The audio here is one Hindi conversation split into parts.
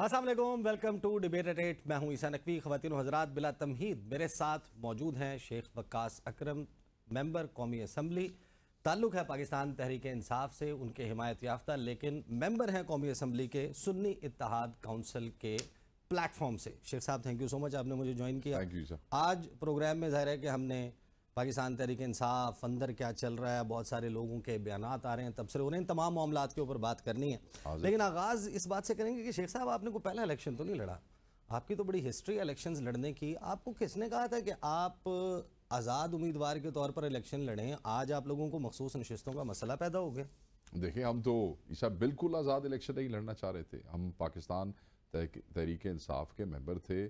Aslam welcome to debate eight मैं हूँ ईसा नकवी खवतिन हजरात बिला तमहीद मेरे साथ मौजूद हैं शेख वक्स अक्रम मेंबर कौमी असम्बली ताल्लुक़ है पाकिस्तान तहरीक इंसाफ से उनके हिमायत याफ्ता लेकिन मेंबर हैं कौमी असम्बली के सुन्नी इतिहाद काउंसिल के प्लेटफॉर्म से शेख साहब थैंक यू सो मच आपने मुझे ज्वाइन किया आज प्रोग्राम में ज़ाहिर है कि हमने पाकिस्तान तहरीक इंसाफ अंदर क्या चल रहा है बहुत सारे लोगों के बयान आ रहे हैं तबसरे हो रहे हैं तमाम मामला के ऊपर बात करनी है लेकिन आगाज़ इस बात से करेंगे कि शेख साहब आपने को पहला इलेक्शन तो नहीं लड़ा आपकी तो बड़ी हिस्ट्री इलेक्शन लड़ने की आपको किसने कहा था कि आप आज़ाद उम्मीदवार के तौर पर इलेक्शन लड़ें आज आप लोगों को मखसूस नशस्तों का मसला पैदा हो गया देखिए हम तो ईसा बिल्कुल आज़ाद इलेक्शन नहीं लड़ना चाह रहे थे हम पाकिस्तान तहरीक इंसाफ के मेंबर थे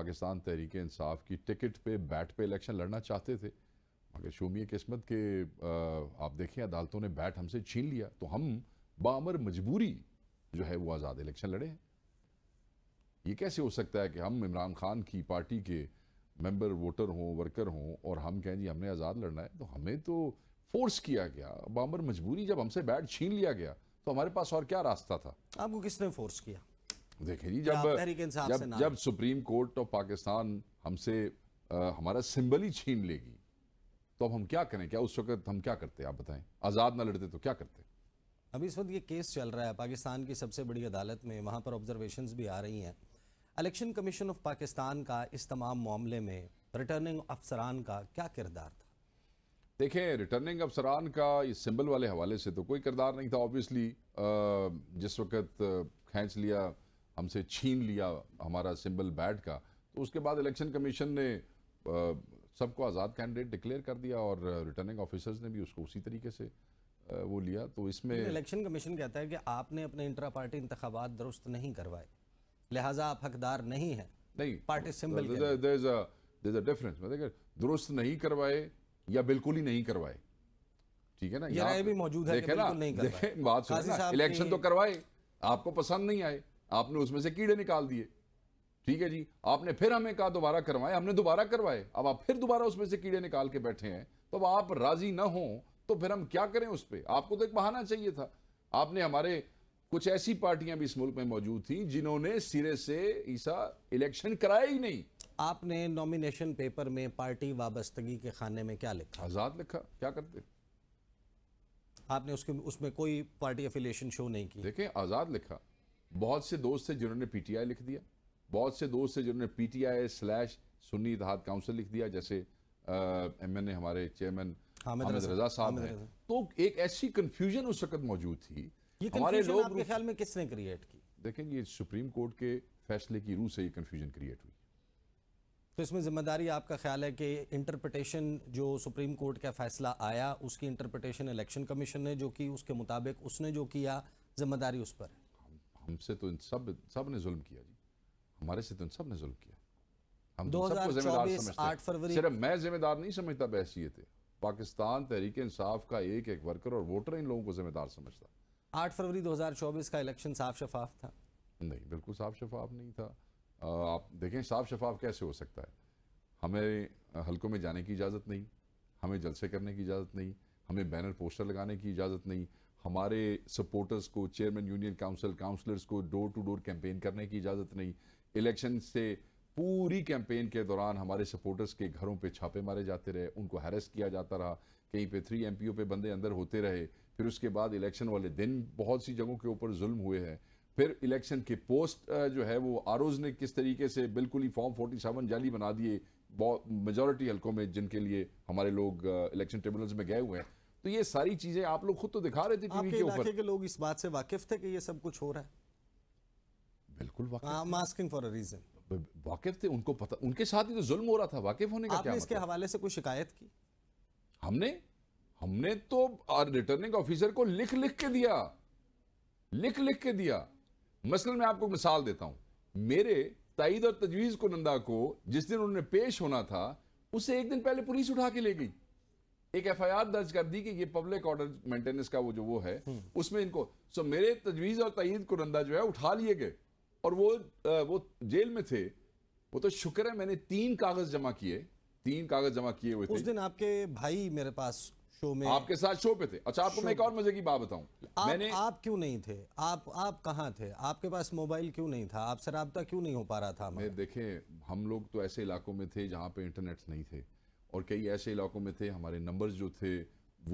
पाकिस्तान तहरीक इंसाफ की टिकट पे बैट पे इलेक्शन लड़ना चाहते थे अगर शोमी किस्मत के आप देखें अदालतों ने बैट हमसे छीन लिया तो हम बामर मजबूरी जो है वो आज़ाद इलेक्शन लड़े हैं ये कैसे हो सकता है कि हम इमरान खान की पार्टी के मेंबर वोटर हों वर्कर हों और हम कहें जी हमने आज़ाद लड़ना है तो हमें तो फोर्स किया गया बामर मजबूरी जब हमसे बैट छीन लिया गया तो हमारे पास और क्या रास्ता था आपको किसने फोर्स किया देखिए जी जब जब, जब सुप्रीम कोर्ट ऑफ पाकिस्तान हमसे हमारा सिंबल ही छीन लेगी तो अब हम क्या करें क्या उस वक्त हम क्या करते आप बताएं आज़ाद ना लड़ते तो क्या करते अभी इस वक्त ये केस चल रहा है पाकिस्तान की सबसे बड़ी अदालत में वहाँ पर ऑब्जर्वेशन भी आ रही हैं इलेक्शन कमीशन ऑफ पाकिस्तान का इस तमाम मामले में रिटर्निंग अफसरान का क्या किरदार था देखें रिटर्निंग अफसरान का इस सिंबल वाले हवाले से तो कोई किरदार नहीं था ऑब्वियसली जिस वक्त खींच लिया हमसे छीन लिया हमारा सिंबल बैट का तो उसके बाद इलेक्शन कमीशन ने सबको आज़ाद कैंडिडेट डिक्लेयर कर दिया और रिटर्निंग uh, ऑफिसर्स ने भी उसको उसी तरीके से uh, वो लिया तो इसमें इलेक्शन कमीशन कहता है कि आपने अपने इंटरा पार्टी इंतबात दुरुस्त नहीं करवाए लिहाजा आप हकदार नहीं हैं नहीं पार्टी सिंबल डिफरेंस मतलब दुरुस्त नहीं करवाए या बिल्कुल ही नहीं करवाए ठीक है ना ये भी मौजूद है देखे ना नहीं देखे, बात सुनो इलेक्शन तो करवाए आपको पसंद नहीं आए आपने उसमें से कीड़े निकाल दिए ठीक है जी आपने फिर हमें कहा दोबारा करवाए हमने दोबारा करवाए अब आप फिर दोबारा उसमें से कीड़े निकाल के बैठे हैं तो अब आप राजी ना हो तो फिर हम क्या करें उस पर आपको तो एक बहाना चाहिए था आपने हमारे कुछ ऐसी पार्टियां भी इस मुल्क में मौजूद थी जिन्होंने सिरे से ईसा इलेक्शन कराया ही नहीं आपने नॉमिनेशन पेपर में पार्टी वाबस्तगी के खाने में क्या लिखा आजाद लिखा क्या करते आपने उसके उसमें कोई पार्टी एफिलिएशन शो नहीं की देखें आजाद लिखा बहुत से दोस्त थे जिन्होंने पीटीआई लिख दिया बहुत से दोस्त है जिन्होंने P T I slash Sunni Ittehad council लिख दिया जैसे एम एन ए हमारे चेयरमैन हामिद रजा साहब हैं तो एक ऐसी कन्फ्यूजन उस वक्त मौजूद थी ये हमारे लोग आपके ख्याल में किसने क्रिएट की देखें ये सुप्रीम कोर्ट के फैसले की रूह से ये कन्फ्यूजन क्रिएट हुई तो इसमें जिम्मेदारी आपका ख्याल है कि इंटरप्रटेशन जो सुप्रीम कोर्ट का फैसला आया उसकी इंटरप्रटेशन इलेक्शन कमीशन ने जो की उसके मुताबिक उसने जो किया जिम्मेदारी उस पर हमसे तो इन सब सब ने जुल्म किया हमारे साथ सब ने जुल्म किया हम दो सबको जिम्मेदार समझते सिर्फ मैं जिम्मेदार नहीं समझता बहसीत पाकिस्तान तहरीक इंसाफ का एक एक वर्कर और वोटर इन लोगों को जिम्मेदार समझता आठ फरवरी 2024 का इलेक्शन साफ शफाफ था नहीं बिल्कुल साफ शफाफ नहीं था आ, आप देखें साफ शफाफ कैसे हो सकता है हमें हलकों में जाने की इजाज़त नहीं हमें जलसे करने की इजाज़त नहीं हमें बैनर पोस्टर लगाने की इजाज़त नहीं हमारे सपोर्टर्स को चेयरमैन यूनियन काउंसिल काउंसलर्स को डोर टू डोर कैंपेन करने की इजाज़त नहीं इलेक्शन से पूरी कैंपेन के दौरान हमारे सपोर्टर्स के घरों पे छापे मारे जाते रहे उनको हैरेस किया जाता रहा कहीं पे थ्री एम पे बंदे अंदर होते रहे फिर उसके बाद इलेक्शन वाले दिन बहुत सी जगहों के ऊपर जुल्म हुए हैं फिर इलेक्शन के पोस्ट जो है वो आर ने किस तरीके से बिल्कुल ही फॉर्म फोर्टी सेवन जाली बना दिए मेजोरिटी हल्कों में जिनके लिए हमारे लोग इलेक्शन ट्रिब्यूनल्स में गए हुए हैं तो ये सारी चीज़ें आप लोग खुद तो दिखा रहे थे टीवी के ऊपर के लोग इस बात से वाकिफ थे कि ये सब कुछ हो रहा है बिल्कुल रीजन हाँ, वाकिफ थे उनको पता उनके साथ ही तो जुल्म हो रहा था वाकिफ होने का क्या इसके मतलब? हवाले से कोई शिकायत की हमने हमने तो रिटर्निंग ऑफिसर को लिख लिख के दिया लिख लिख के दिया मसलन मैं आपको मिसाल देता हूं मेरे तईद और तजवीज़ को नंदा को जिस दिन उन्होंने पेश होना था उसे एक दिन पहले पुलिस उठा के ले गई एक एफआईआर दर्ज कर दी कि ये पब्लिक ऑर्डर मेंटेनेंस का वो जो वो है हम्म। उसमें इनको सो मेरे तजवीज़ और तईद को नंदा जो है उठा लिए गए और वो वो जेल में थे वो तो शुक्र है मैंने तीन कागज जमा किए तीन कागज जमा किए हुए थे उस दिन आपके भाई मेरे पास शो में आपके साथ शो पे थे अच्छा आपको मैं एक और मजे की बात बताऊं आप, मैंने आप क्यों नहीं थे आप आप कहाँ थे आपके पास मोबाइल क्यों नहीं था आपसे रबता क्यों नहीं हो पा रहा था मैं हम लोग तो ऐसे इलाकों में थे जहाँ पे इंटरनेट नहीं थे और कई ऐसे इलाकों में थे हमारे नंबर जो थे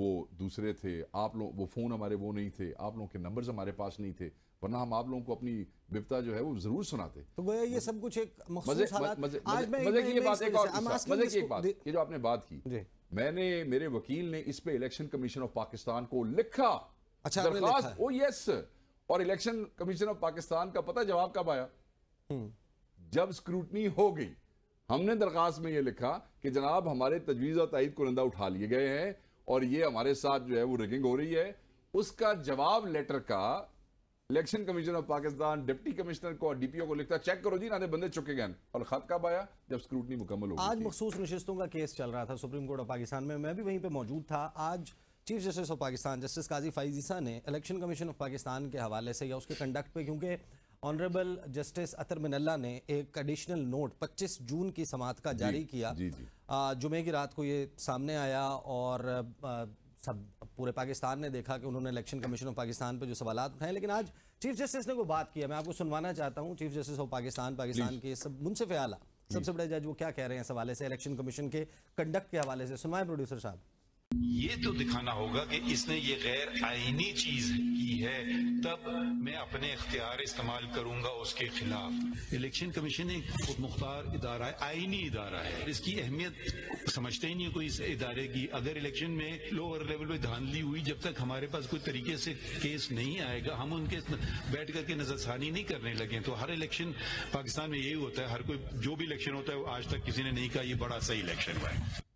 वो दूसरे थे आप लोग वो फ़ोन हमारे वो नहीं थे आप लोगों के नंबर्स हमारे पास नहीं थे वरना हम आप लोगों को अपनी विपता जो है वो जरूर सुनाते तो गोया ये सब कुछ एक मजे की बात एक और मजे की एक बात ये जो आपने बात की मैंने मेरे वकील ने इस पे इलेक्शन कमीशन ऑफ पाकिस्तान को लिखा अच्छा ओ यस और इलेक्शन कमीशन ऑफ पाकिस्तान का पता जवाब कब आया हम्म। जब स्क्रूटनी हो गई हमने दरखास्त में ये लिखा कि जनाब हमारे तजवीज़ और तइद कुनंदा उठा लिए गए हैं और ये हमारे साथ जो है वो रिगिंग हो रही है उसका जवाब लेटर का election commission of Pakistan deputy commissioner को डीपीओ को लिखता चेक करो जी नादे बंदे चुके गए और खत कब आया जब स्क्रूटनी मुकम्मल हो आज मखसूस नशस्तों का केस चल रहा था सुप्रीम कोर्ट ऑफ पाकिस्तान में मैं भी वहीं पर मौजूद था आज chief justice of Pakistan justice काजी फाइजीसा ने इलेक्शन कमीशन ऑफ पाकिस्तान के हवाले से या उसके कंडक्ट पे क्योंकि ऑनरेबल जस्टिस अतर मिनल्ला ने एक एडिशनल नोट 25 जून की समात का जारी किया जुमे की रात को ये सामने आया और सब पूरे पाकिस्तान ने देखा कि उन्होंने इलेक्शन कमीशन ऑफ पाकिस्तान पर जो सवाल उठाए लेकिन आज चीफ जस्टिस ने वो बात किया मैं आपको सुनवाना चाहता हूँ chief justice of Pakistan Pakistan के सब मुनसिफ आला सबसे बड़े जज वो क्या कह रहे हैं इस हवाले से इलेक्शन कमीशन के कंडक्ट के हवाले से सुनवाए प्रोड्यूसर साहब ये तो दिखाना होगा कि इसने ये गैर आइनी चीज की है तब मैं अपने अख्तियार इस्तेमाल करूंगा उसके खिलाफ इलेक्शन कमीशन एक खुद मुख्तार इदारा है आइनी इदारा है इसकी अहमियत समझते ही नहीं कोई इस इदारे की अगर इलेक्शन में लोअर लेवल पे धांधली हुई जब तक हमारे पास कोई तरीके से केस नहीं आएगा हम उनके बैठ करके नजरसानी नहीं करने लगे तो हर इलेक्शन पाकिस्तान में यही होता है हर कोई जो भी इलेक्शन होता है वो आज तक किसी ने नहीं कहा यह बड़ा सही इलेक्शन हुआ है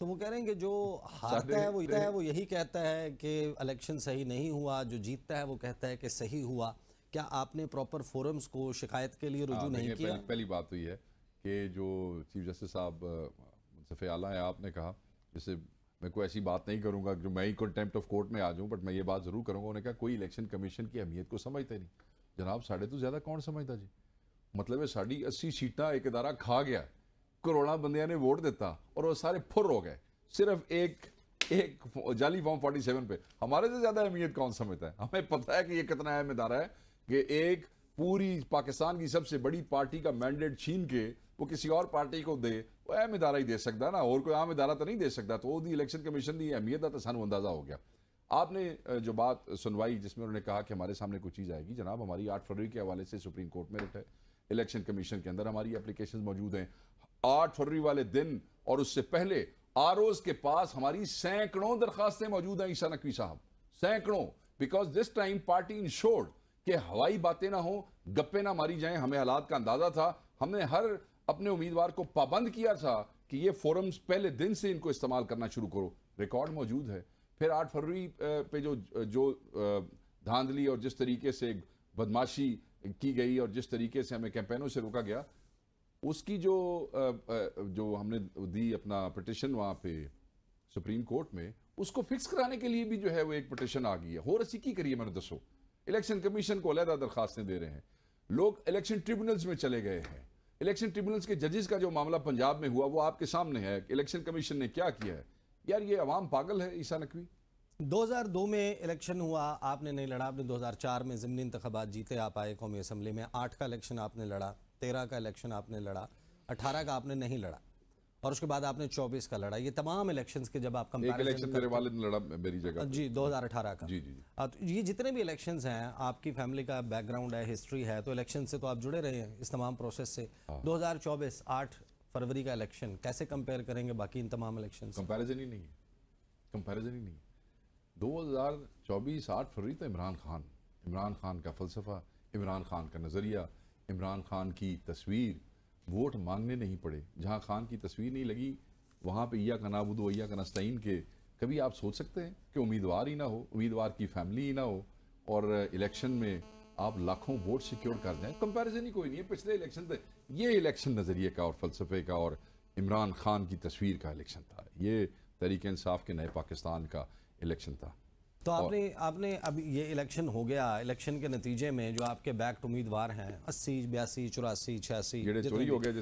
तो वो कह रहे हैं कि जो हारता है वो इतना है वो यही कहता है कि इलेक्शन सही नहीं हुआ जो जीतता है वो कहता है कि सही हुआ क्या आपने प्रॉपर फोरम्स को शिकायत के लिए रुजू हाँ, नहीं किया पहली, पहली बात तो ये है कि जो चीफ जस्टिस साहब मुनसफ़ आला है आपने कहा जैसे मैं कोई ऐसी बात नहीं करूंगा जो मैं ही कंटेम्प्ट ऑफ कोर्ट में आ जाऊं बट मैं ये बात ज़रूर करूंगा उन्होंने कहा कोई इलेक्शन कमीशन की अहमियत को समझते नहीं जनाब साढ़े तो ज़्यादा कौन समझता जी मतलब है साढ़ी अस्सी सीटा एक अदारा खा गया ਕਰੋੜਾਂ बंद ने वोट दिता और वो सारे फुर हो गए सिर्फ एक एक जाली फॉर्म 47 पे हमारे से ज़्यादा अहमियत कौन समझता है हमें पता है कि ये कितना अहम इदारा है कि एक पूरी पाकिस्तान की सबसे बड़ी पार्टी का मैंडेट छीन के वो किसी और पार्टी को दे वो अहम इदारा ही दे सकता ना और कोई आम इदारा तो नहीं दे सकता तो वो इलेक्शन कमीशन की अहमियत का तो सानू अंदाज़ा हो गया आपने जो बात सुनवाई जिसमें उन्होंने कहा कि हमारे सामने कुछ चीज़ आएगी जनाब हमारी आठ फरवरी के हवाले से सुप्रीम कोर्ट में रिट है इलेक्शन कमीशन के अंदर हमारी एप्लीकेशन मौजूद हैं आठ फरवरी वाले दिन और उससे पहले आरोज के पास हमारी सैकड़ों दरखास्तें मौजूद हैं ईसा नकवी साहब सैकड़ों because this time party insured के हवाई बातें ना हो गप्पे ना मारी जाएं हमें हालात का अंदाजा था हमने हर अपने उम्मीदवार को पाबंद किया था कि ये फोरम्स पहले दिन से इनको इस्तेमाल करना शुरू करो रिकॉर्ड मौजूद है फिर आठ फरवरी पे जो जो धांधली और जिस तरीके से बदमाशी की गई और जिस तरीके से हमें कैंपेनों से रोका गया उसकी जो जो हमने दी अपना पटिशन वहाँ पे सुप्रीम कोर्ट में उसको फिक्स कराने के लिए भी जो है वो एक पटिशन आ गई है हो रसी की करिए मैंने दसो इलेक्शन कमीशन को अलहदा दरखास्तें दे रहे हैं लोग इलेक्शन ट्रिब्यूनल्स में चले गए हैं इलेक्शन ट्रिब्यूनल्स के जजेस का जो मामला पंजाब में हुआ वो आपके सामने है इलेक्शन कमीशन ने क्या किया है यार ये अवाम पागल है ईसा नकवी 2002 में इलेक्शन हुआ आपने नहीं लड़ा आपने 2004 में ज़मनी इंतबात जीते आप आए कौमी असम्बली में आठ का इलेक्शन आपने लड़ा तेरह का इलेक्शन आपने लड़ा अठारह का आपने नहीं लड़ा और उसके बाद आपने 24 का लड़ा ये तमाम इलेक्शन के जब आप इलेक्शन मेरे वाले ने लड़ा मेरी जगह जी 2018 का जी जी, जी। तो ये जितने भी इलेक्शंस हैं आपकी फैमिली का बैकग्राउंड है हिस्ट्री है तो इलेक्शन से तो आप जुड़े रहे हैं इस तमाम प्रोसेस से हाँ। दो हजार चौबीस आठ फरवरी का इलेक्शन कैसे कंपेयर करेंगे बाकी इन तमाम इलेक्शन कंपेरिजन ही नहीं है कंपेरिजन ही नहीं है दो हजार चौबीस आठ फरवरी तो इमरान खान इमरान खान का फलसफा इमरान खान का नज़रिया इमरान खान की तस्वीर वोट मांगने नहीं पड़े जहाँ खान की तस्वीर नहीं लगी वहाँ पे या नाबुद या कनास्तीन के कभी आप सोच सकते हैं कि उम्मीदवार ही ना हो उम्मीदवार की फैमिली ही ना हो और इलेक्शन में आप लाखों वोट सिक्योर कर दें कंपैरिजन ही कोई नहीं है पिछले इलेक्शन से ये इलेक्शन नज़रिए का और फलसफे का और इमरान खान की तस्वीर का इलेक्शन था ये तरीके इंसाफ के नए पाकिस्तान का इलेक्शन था तो आपने आपने अभी ये इलेक्शन हो गया इलेक्शन के नतीजे में जो आपके बैक्ट उम्मीदवार हैं अस्सी बयासी चौरासी छियासी हो गए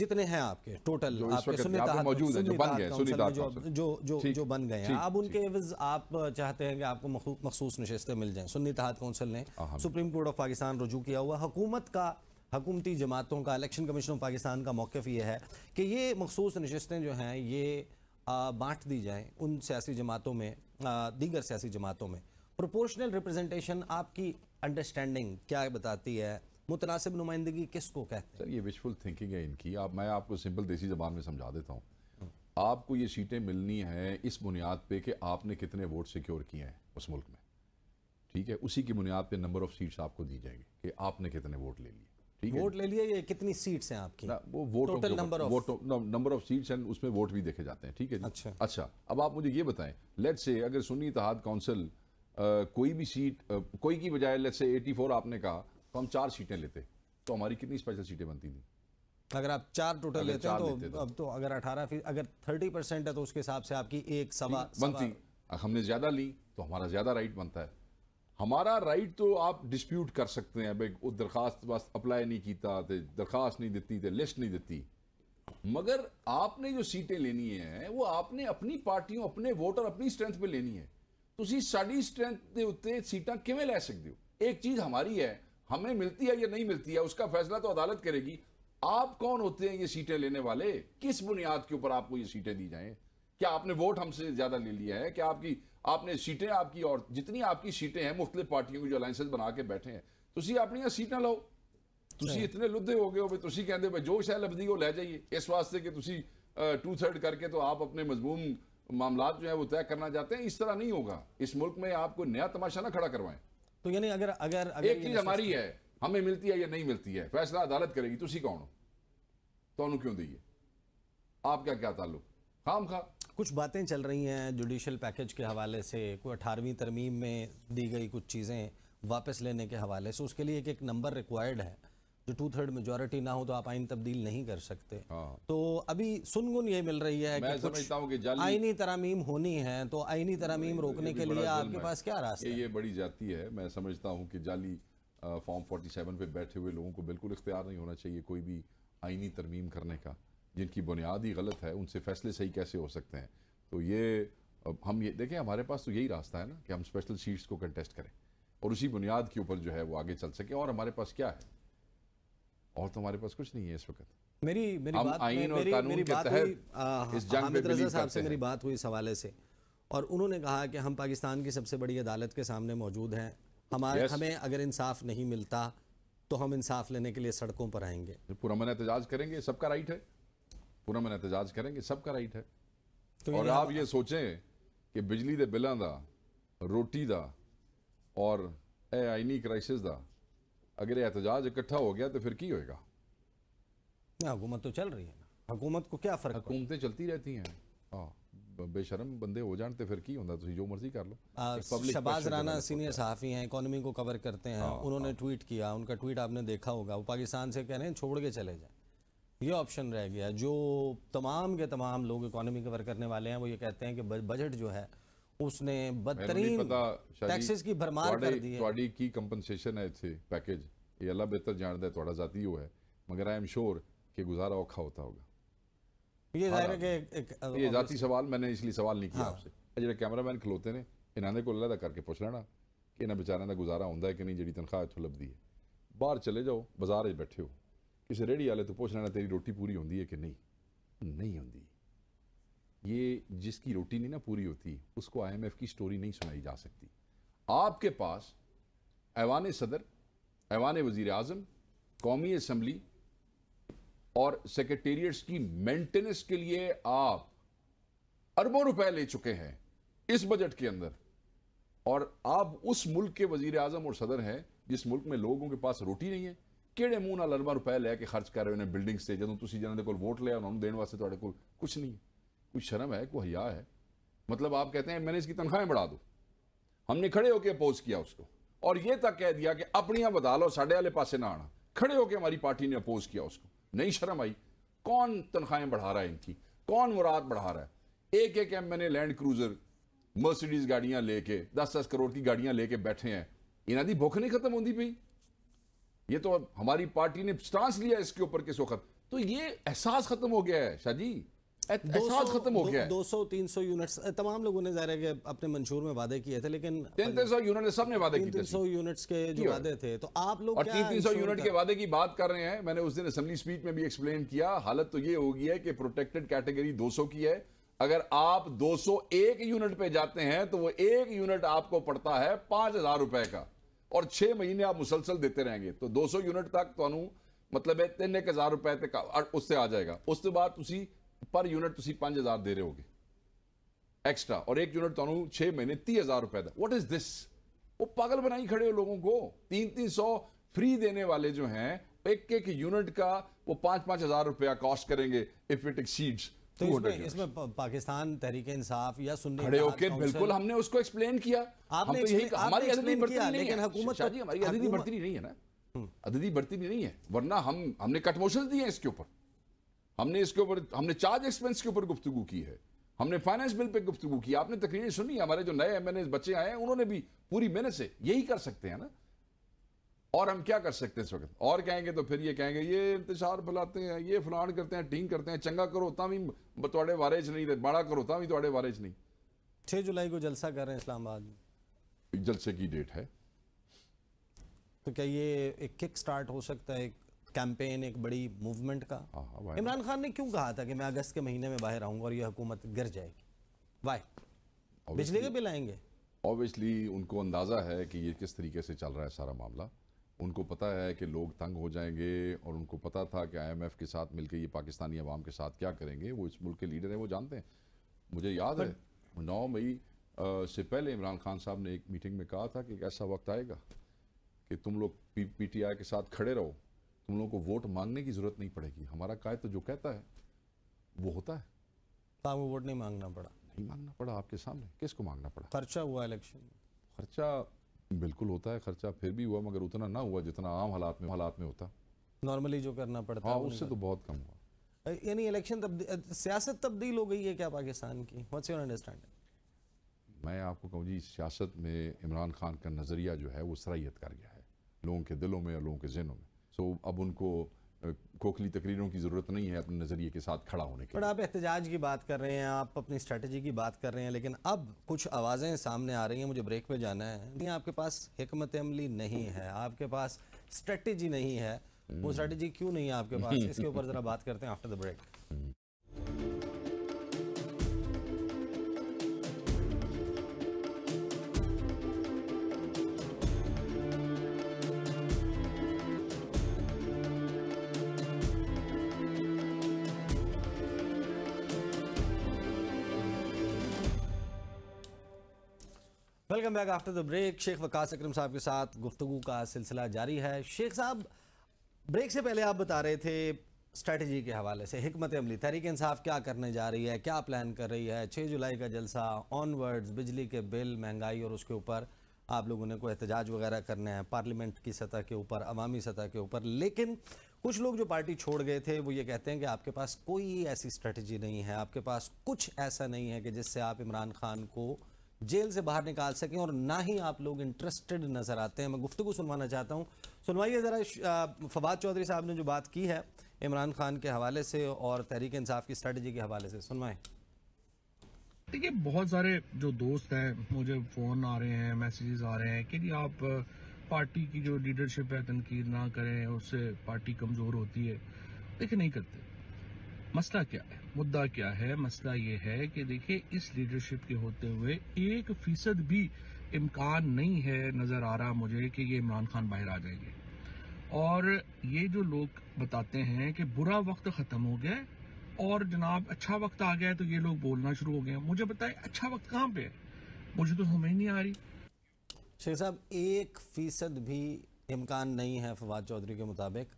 जितने हैं आपके टोटल आपके सुनीता जो जो जो बन गए हैं अब उनके एवज आप चाहते हैं कि आपको मखसूस नशस्तें मिल जाएं सुन्नी तहत कौंसिल ने हाँ, हाँ। सुप्रीम कोर्ट ऑफ पाकिस्तान रुजू किया हुआ हुकूमत का हकूमती जमातों का इलेक्शन कमीशन ऑफ पाकिस्तान का मौक़ ये है कि ये मखसूस नशस्तें जो हैं ये बांट दी जाए उन सियासी जमातों में दीगर सियासी जमातों में प्रोपोर्शनल रिप्रेजेंटेशन आपकी अंडरस्टैंडिंग क्या बताती है मुतनासिब नुमाइंदगी किसको कहते हैं सर ये विशफुल थिंकिंग है इनकी आप मैं आपको सिंपल देसी जबान में समझा देता हूँ आपको ये सीटें मिलनी हैं इस बुनियाद पे कि आपने कितने वोट सिक्योर किए हैं उस मुल्क में ठीक है उसी की बुनियाद पे नंबर ऑफ़ सीट्स आपको दी जाएंगी कि आपने कितने वोट ले लिए वोट ले लिए ये कितनी सीट्स हैं आपकी ना, वो vote total number of vote number of seats and उसमें वोट भी देखे जाते हैं ठीक है अच्छा अच्छा अब आप मुझे ये बताएं लेट्स से अगर सुनी इतिहाद काउंसिल कोई भी सीट कोई की बजाय लेट्स से 84 आपने कहा तो हम चार सीटें लेते तो हमारी कितनी स्पेशल सीटें बनती थी अगर आप चार टोटल तो लेते हैं तो अब तो अगर अठारह अगर थर्टी परसेंट है तो उसके हिसाब से आपकी एक सवा बनती हमने ज्यादा ली तो हमारा ज्यादा राइट बनता है हमारा राइट तो आप डिस्प्यूट कर सकते हैं भाई वो दरखास्त बस अप्लाई नहीं किया दरखास्त नहीं देती थे लिस्ट नहीं देती मगर आपने जो सीटें लेनी है वो आपने अपनी पार्टियों अपने वोटर अपनी स्ट्रेंथ पे लेनी है तुम साड़ी स्ट्रेंथ के ਉੱਤੇ सीटा ਕਿਵੇਂ ਲੈ सकते हो एक चीज हमारी है हमें मिलती है या नहीं मिलती है उसका फैसला तो अदालत करेगी आप कौन होते हैं ये सीटें लेने वाले किस बुनियाद के ऊपर आपको ये सीटें दी जाएं क्या आपने वोट हमसे ज्यादा ले लिया है क्या आपकी आपने सीटें आपकी और जितनी आपकी सीटें हैं मुख्तलिफ पार्टियों की जो अलाइंस बना के बैठे हैं तुम अपन सीटा लो तुम इतने लुद्धे हो गए हो भाई ਤੁਸੀਂ ਕਹਿੰਦੇ जो शायद ਸ਼ੈ ਲਬਦੀ जाइए इस वास्ते कि ਵਾਸਤੇ टू थर्ड करके तो आप अपने मजमूम मामला जो है वो तय करना चाहते हैं इस तरह नहीं होगा इस मुल्क में आपको नया तमाशा ना खड़ा करवाएं तो यानी अगर अगर, अगर एक चीज हमारी तो- है हमें मिलती है या नहीं मिलती है फैसला अदालत करेगी तुम कौन हो तो क्यों दी आपका क्या ताल्लुक खाम खा कुछ बातें चल रही हैं जुडिशल पैकेज के हवाले से कोई अठारहवीं तरमीम में दी गई कुछ चीज़ें वापस लेने के हवाले से उसके लिए एक एक नंबर रिक्वायर्ड है जो टू थर्ड मेजोरिटी ना हो तो आप आइन तब्दील नहीं कर सकते हाँ। तो अभी सुनगुन ये मिल रही है कि समझता हूँ कि जाली तरामीम होनी है तो आइनी तरामीम रोकने के लिए आपके पास क्या रास्ता ये बड़ी जाती है मैं समझता हूँ कि जाली फॉर्म फोर्टी सेवन पे बैठे हुए लोगों को बिल्कुल इख्तियार नहीं होना चाहिए कोई भी आइनी तरमीम करने का जिनकी बुनियाद ही गलत है उनसे फैसले सही कैसे हो सकते हैं तो ये अब हम ये देखें हमारे पास तो यही रास्ता है ना कि हम स्पेशल सीट्स को कंटेस्ट करें और उसी बुनियाद के ऊपर जो है वो आगे चल सके और हमारे पास क्या है और तो हमारे पास कुछ नहीं है इस वक्त मेरी मेरी बात आईन और कानून मेरी के तहत इस जंग में साहब से मेरी बात हुई इस हवाले से और उन्होंने कहा कि हम पाकिस्तान की सबसे बड़ी अदालत के सामने मौजूद हैं हमारे yes. हमें अगर इंसाफ नहीं मिलता तो हम इंसाफ लेने के लिए सड़कों पर आएंगे पूरा मन एहतजाज करेंगे सबका राइट है ਪੁਨਮ एहतजाज करेंगे सबका राइट है तो और आप ये सोचें कि बिजली के बिलों का रोटी का और ਇਹ ਆਇਨੀ ਕ੍ਰਾਈਸਿਸ ਦਾ अगर एहतजाज इकट्ठा हो गया तो फिर की होगा हुकूमत तो चल रही है ना हुकूमत को क्या फर्क हुकूमतें चलती रहती हैं हाँ, बेशरम बंदे हो जाते तो फिर की होता तो जो मर्जी कर लो शबाज राना सीनियर सहाफ़ी हैं इकोनॉमी को कवर करते हैं हाँ, उन्होंने ट्वीट हाँ। किया उनका ट्वीट आपने देखा होगा वो पाकिस्तान से कह रहे हैं छोड़ के चले जाए ये ऑप्शन रह गया जो तमाम के तमाम लोग इकोनॉमी कवर करने वाले हैं वो ये कहते हैं कि बजट जो है उसने बदतरीन टैक्सेस की गुजारा औखा होता होगा इसलिए सवाल नहीं किया हाँ। आपसे गुजारा कि नहीं जी तनख्वाह इतों बाहर चले जाओ बाजार बैठे हो किसी रेहड़ी वाले तो पूछ लेना तेरी रोटी पूरी होती है कि नहीं नहीं होती ये जिसकी रोटी नहीं ना पूरी होती उसको आईएमएफ की स्टोरी नहीं सुनाई जा सकती आपके पास ऐवान सदर ऐवान वजीर अजम कौमी असम्बली और सेक्रेटेरिएट्स की मेंटेनेंस के लिए आप अरबों रुपए ले चुके हैं इस बजट के अंदर और आप उस मुल्क के वजीर अजम और सदर हैं जिस मुल्क में लोगों के पास रोटी नहीं है किड़े ਮੂੰਹ ਨਾਲ ਅਰਬਾਂ ਰੁਪਏ ਲੈ ਕੇ ਖਰਚ ਕਰ ਰਹੇ ਨੇ ਬਿਲਡਿੰਗਸ ਤੇ ਜਦੋਂ ਤੁਸੀਂ ਜਿਹਨਾਂ ਦੇ ਕੋਲ ਵੋਟ ਲਿਆ ਉਹਨਾਂ ਨੂੰ ਦੇਣ ਵਾਸਤੇ ਤੁਹਾਡੇ ਕੋਲ ਕੁਝ है कोई हया है मतलब आप कहते हैं मैंने इसकी तनख्वाहें बढ़ा दो हमने खड़े होकर अपोज किया उसको और ये तक कह दिया कि अपनियां बता लो साढ़े आए पास ना आना खड़े होकर हमारी पार्टी ने अपोज किया उसको नहीं शर्म आई कौन तनख्वाहें बढ़ा रहा है इनकी कौन मुराद बढ़ा रहा है एक एक M N A Land Cruiser Mercedes गाड़ियां लेके दस दस करोड़ की गाड़ियां लेके बैठे हैं इन्हों की भुख नहीं खत्म होती पी ये तो हमारी पार्टी ने स्टांस लिया इसके ऊपर किस वक्त तो ये एहसास खत्म हो गया है शाहजी एहसास खत्म हो गया दो सौ तीन सौ यूनिट्स तमाम लोगों ने जाहिर है अपने मंशूर में वादे किए थे लेकिन तीन तीन सौ यूनिट वादे किए सौ यूनिट्स के जो वादे थे तो आप लोग तीन तीन सौ यूनिट के वादे की बात कर रहे हैं मैंने उस दिन असेंबली स्पीच में भी एक्सप्लेन किया हालत तो ये होगी है कि प्रोटेक्टेड कैटेगरी दो सौ की है अगर आप दो सौ एक यूनिट पे जाते हैं तो वो एक यूनिट आपको पड़ता है पांच हजार रुपए का और छह महीने आप मुसलसल देते रहेंगे तो 200 तो मतलब है तीन एक हजार रुपए तक उससे आ जाएगा उसके बाद पर यूनिट पांच हजार दे रहे हो एक्स्ट्रा और एक यूनिट तुम छह महीने 6 हजार रुपए का वट इज दिस वो पागल बनाई खड़े हो लोगों को तीन तीन सौ फ्री देने वाले जो हैं एक एक यूनिट का वो पांच पांच हजार रुपया कॉस्ट करेंगे इफ इट एक्सीड्स तो इसमें, इसमें पाकिस्तान तहरीक इंसाफ या सुनने खड़े होके बिल्कुल हमने उसको एक्सप्लेन किया आपने हम तो यही हमारी अददी बढ़ती नहीं लेकिन हुकूमत हमारी अददी बढ़ती नहीं है ना अददी बढ़ती नहीं है वरना हम हमने कट मोशन दिए हैं इसके ऊपर हमने इसके ऊपर हमने चार्ज एक्सपेंस के ऊपर गुफ्तु की है हमने फाइनेंस बिल पे गुफ्तु की आपने तकरीर सुनी हमारे जो नए एम बच्चे आए हैं उन्होंने भी पूरी मेहनत से यही कर सकते हैं ना और हम क्या कर सकते हैं इस वक्त और कहेंगे तो फिर ये कहेंगे ये इंतजार बुलाते हैं ये फलान करते हैं टीम करते हैं चंगा करो तो भी थोड़े वारे च नहीं माड़ा करो तो भी थोड़े वारे च नहीं छः जुलाई को जलसा कर रहे हैं इस्लामाबाद में जलसे की डेट है तो क्या ये एक किक स्टार्ट हो सकता है एक कैंपेन एक बड़ी मूवमेंट का हाँ, हाँ, इमरान खान ने क्यों कहा था कि मैं अगस्त के महीने में बाहर आऊंगा और ये हुकूमत गिर जाएगी वाई बिजली के बिल आएंगे ऑब्वियसली उनको अंदाज़ा है कि ये किस तरीके से चल रहा है सारा मामला उनको पता है कि लोग तंग हो जाएंगे और उनको पता था कि आईएमएफ के साथ मिलकर ये पाकिस्तानी अवाम के साथ क्या करेंगे वो इस मुल्क के लीडर हैं वो जानते हैं मुझे याद है नौ मई से पहले इमरान खान साहब ने एक मीटिंग में कहा था कि एक ऐसा वक्त आएगा कि तुम लोग पी, आई के साथ खड़े रहो तुम लोगों को वोट मांगने की ज़रूरत नहीं पड़ेगी हमारा कायद तो जो कहता है वो होता है हाँ, वो वोट नहीं मांगना पड़ा नहीं मांगना पड़ा आपके सामने किसको मांगना पड़ा खर्चा हुआ इलेक्शन खर्चा बिल्कुल होता है खर्चा फिर भी हुआ मगर उतना ना हुआ जितना आम हालात में हालात में होता नॉर्मली जो करना पड़ता हाँ, है उससे तो बहुत कम हुआ यानी इलेक्शन सियासत तब्दील हो गई है क्या पाकिस्तान की व्हाट्स योर अंडरस्टैंडिंग मैं आपको कहूँ जी सियासत में इमरान खान का नज़रिया जो है वो सराहियत कर गया है लोगों के दिलों में और लोगों के जहनों में सो अब उनको खोखली तकरीरों की ज़रूरत नहीं है अपने नज़रिए के साथ खड़ा होने के बड़ा आप एहतजाज की बात कर रहे हैं आप अपनी स्ट्रेटजी की बात कर रहे हैं लेकिन अब कुछ आवाज़ें सामने आ रही हैं मुझे ब्रेक पे जाना है नहीं हाँ, आपके पास हमत अमली नहीं है आपके पास स्ट्रेटजी नहीं है वो स्ट्रेटजी हम्म। क्यों नहीं है आपके पास इसके ऊपर ज़रा बात करते हैं after the break welcome back after the break Sheikh Waqas Akram साहब के साथ गुफ्तु का सिलसिला जारी है शेख साहब ब्रेक से पहले आप बता रहे थे स्ट्रेटजी के हवाले से हमत अमली तहरीक इंसाफ क्या करने जा रही है क्या प्लान कर रही है छः जुलाई का जलसा ऑनवर्ड्स बिजली के बिल महंगाई और उसके ऊपर आप लोगों ने को एहतजाज वगैरह करने हैं पार्लियामेंट की सतह के ऊपर अवामी सतह के ऊपर लेकिन कुछ लोग जो पार्टी छोड़ गए थे वो ये कहते हैं कि आपके पास कोई ऐसी स्ट्रेटजी नहीं है आपके पास कुछ ऐसा नहीं है कि जिससे आप इमरान खान को जेल से बाहर निकाल सकें और ना ही आप लोग इंटरेस्टेड नज़र आते हैं मैं गुफ्तु सुनवाना चाहता हूँ सुनवाइए ज़रा फवाद चौधरी साहब ने जो बात की है इमरान खान के हवाले से और तहरीक इंसाफ की स्ट्रेटजी के हवाले से सुनवाएं देखिए बहुत सारे जो दोस्त हैं मुझे फ़ोन आ रहे हैं मैसेजेस आ रहे हैं कि जी आप पार्टी की जो लीडरशिप है तनकीद ना करें उससे पार्टी कमज़ोर होती है देखिए नहीं करते मसला क्या है मुद्दा क्या है मसला ये है कि देखिए इस लीडरशिप के होते हुए एक फीसद भी इम्कान नहीं है नज़र आ रहा मुझे कि ये इमरान खान बाहर आ जाएंगे और ये जो लोग बताते हैं कि बुरा वक्त ख़त्म हो गया और जनाब अच्छा वक्त आ गया तो ये लोग बोलना शुरू हो गए मुझे बताए अच्छा वक्त कहाँ पे है मुझे तो समझ नहीं आ रही शेख साहब एक फीसद भी इम्कान नहीं है फवाद चौधरी के मुताबिक